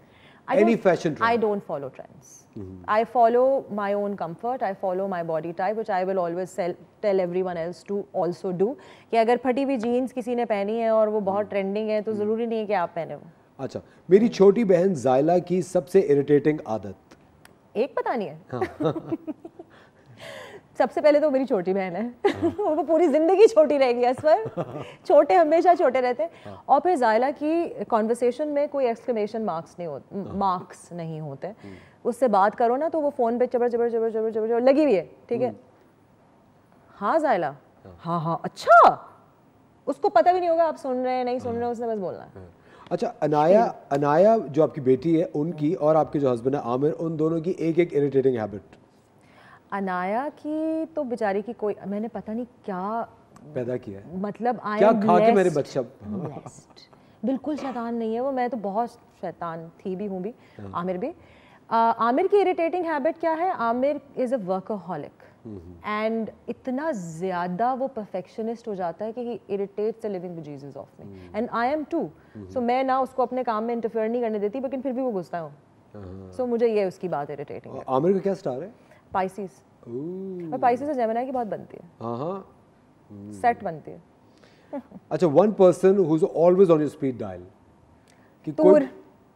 any fashion trend I don't follow trends hmm I follow my own comfort, I follow my body type, which I will always sell, tell everyone else to also do. कि अगर फटी हुई jeans किसी ने पहनी है और वो बहुत ट्रेंडिंग है तो ज़रूरी नहीं है कि आप पहने वो अच्छा मेरी छोटी बहन जायला की सबसे इरिटेटिंग आदत एक पता नहीं है हाँ. सबसे पहले तो मेरी छोटी बहन है हाँ। वो पूरी ज़िंदगी छोटी रहेगी पर छोटे हमेशा छोटे रहते हैं हाँ। और फिर जायला की कॉन्वर्सेशन में कोई एक्सक्लेमेशन मार्क्स हाँ। नहीं होते मार्क्स हम्म। नहीं होते उससे बात करो ना तो वो फ़ोन पे जबर जबर जबर जबर जबर जबर लगी हुई है ठीक है हम्म। हाँ जायला हाँ हाँ अच्छा उसको पता भी नहीं होगा आप सुन रहे हैं नहीं सुन रहे हैं उसने बस बोलना अच्छा अनाया अनाया जो आपकी बेटी है उनकी और आपके जो हस्बैंड है आमिर उन दोनों की एक एक इरिटेटिंग हैबिट अनाया की तो बेचारी की कोई मैंने पता नहीं क्या पैदा किया मतलब क्या खा के मेरे बच्चा बिल्कुल शैतान नहीं है वो मैं तो बहुत शैतान थी भी हूँ भी हाँ। आमिर भी आमिर की इरिटेटिंग हैबिट क्या है Aamir is a workaholic and इतना ज़्यादा वो परफेक्शनिस्ट हो जाता है कि he irritates the living Jesus of me and I am too so मैं ना उसको अपने काम में इंटरफेयर नहीं करने देती लेकिन फिर भी वो घुसता हूँ सो मुझे ये उसकी बात इरिटेटिंग आमिर का क्या स्टार है पाइसिस और पाइसिस और जेमिनाई की बहुत बनती है हां हां सेट बनती है अच्छा one person who is always on your speed dial कि कोई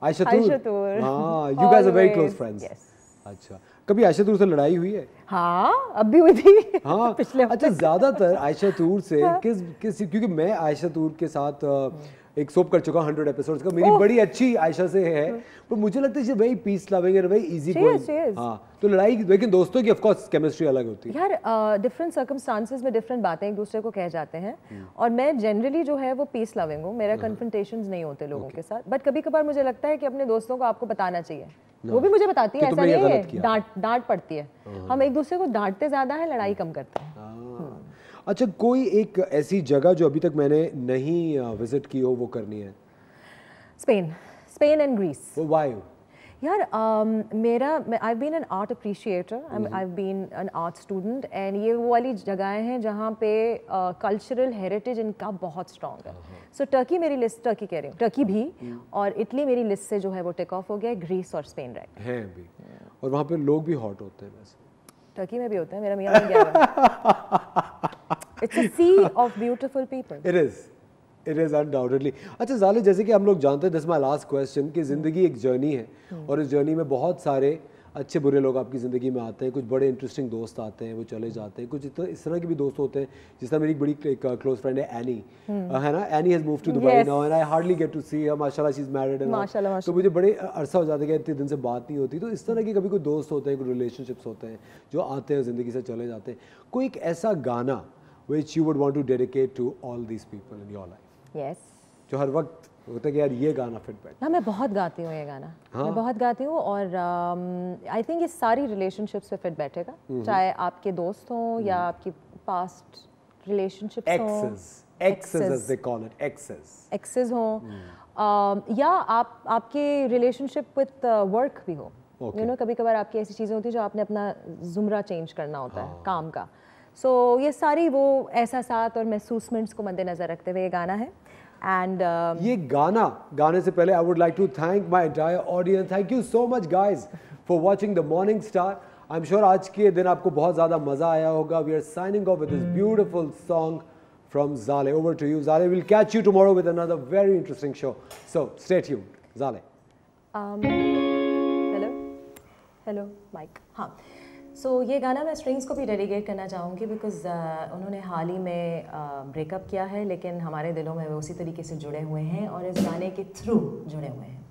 आयशा तूर हां you guys are very close friends yes अच्छा कभी आयशा तूर से लड़ाई हुई है हाँ अब भी हुई थी हाँ पिछले अच्छा ज्यादातर आयशा तूर से हाँ। किस किस क्योंकि मैं आयशा तूर के साथ आ, uh, hmm. एक सोप कर चुका हंड्रेड एपिसोड का मेरी बड़ी अच्छी आयशा से है पर मुझे लगता है भाई peace loving and very easy going हां तो लड़ाई लेकिन दोस्तों की ऑफ कोर्स केमिस्ट्री अलग होती है यार डिफरेंट uh, में डिफरेंट बातें एक दूसरे को कह जाते हैं हम्म। और मैं जनरली जो है वो पीस लविंग हूँ मेरा कन्फ्रंटेशन हाँ। नहीं होते लोगों के साथ बट कभी कभार मुझे लगता है कि अपने दोस्तों को आपको बताना चाहिए वो भी मुझे बताती है ऐसा नहीं है डांट डांट पड़ती है हाँ। हम एक दूसरे को डांटते ज्यादा है लड़ाई कम करते हैं अच्छा कोई एक ऐसी जगह जो अभी तक मैंने नहीं विजिट की हो वो करनी है Spain Spain and Greece why यार um, मेरा I been an art appreciator I been an art student and ये वो वाली जगहें हैं जहाँ पे कल्चरल हेरिटेज इनका बहुत स्ट्रॉन्ग है सो uh-huh. टर्की मेरी लिस्ट टर्की कह रही हूँ टर्की भी mm. और इटली मेरी लिस्ट से जो है वो टेक ऑफ हो गया ग्रीस और स्पेन राइट है भी और वहाँ पे लोग भी हॉट होते हैं वैसे टर्की में भी होता है मेरा मियां में गया it's a sea of beautiful people it is it is undoubtedly अच्छा जाले जैसे कि हम लोग जानते हैं दिस माय लास्ट क्वेश्चन कि ज़िंदगी एक जर्नी है और इस जर्नी में बहुत सारे अच्छे बुरे लोग आपकी ज़िंदगी में आते हैं कुछ बड़े इंटरेस्टिंग दोस्त आते हैं वो चले जाते हैं कुछ इतना इस तरह के भी दोस्त होते हैं जिस तरह मेरी बड़ी एक क्लोज uh, फ्रेंड है एनी हम्म। uh, है ना Annie has move to Dubai now and I hardly get to see माशाल्लाह शी इज़ मैरिड एंड तो मुझे बड़े uh, अरसा हो जाते है इतने दिन से बात नहीं होती तो इस तरह के कभी कोई दोस्त होते हैं कोई रिलेशनशिप्स होते हैं जो आते हैं ज़िंदगी से चले जाते हैं कोई एक ऐसा गाना which you would want to dedicate to all this people in your life जो हर वक्त होता है यार ये गाना फिट बैठ ना मैं बहुत गाती हूँ ये गाना हाँ? मैं बहुत गाती हूँ और आई um, थिंक ये सारी रिलेशनशिप्स पे फिट बैठेगा हम्म हम्म। चाहे आपके दोस्त हो हम्म। या आपकी पास्ट रिलेशनशिप एक्सेस हो या आप आपके रिलेशनशिप विद वर्क भी हो you okay. No you know, कभी कभार आपकी ऐसी चीज़ें होती हैं जो आपने अपना जुमरा चेंज करना होता हाँ. है काम का सो so, ये सारी वो एहसास और महसूसमेंट्स को मद्देनज़र रखते हुए ये गाना है and um, ये गाना गाने से पहले I would like to thank my entire audience thank you so much guys for watching the morning star I am sure आज के दिन आपको बहुत ज़्यादा मज़ा आया होगा we are signing off with this beautiful song from जाले ओवर टू यू जाले will catch you tomorrow with another very interesting show so stay tuned जाले हेलो हेलो माइक हाँ सो so, ये गाना मैं स्ट्रिंग्स को भी डेडिकेट करना चाहूँगी बिकॉज uh, उन्होंने हाल ही में ब्रेकअप uh, किया है लेकिन हमारे दिलों में वो उसी तरीके से जुड़े हुए हैं और इस गाने के थ्रू जुड़े हुए हैं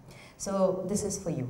so this is for you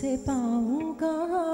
些包干。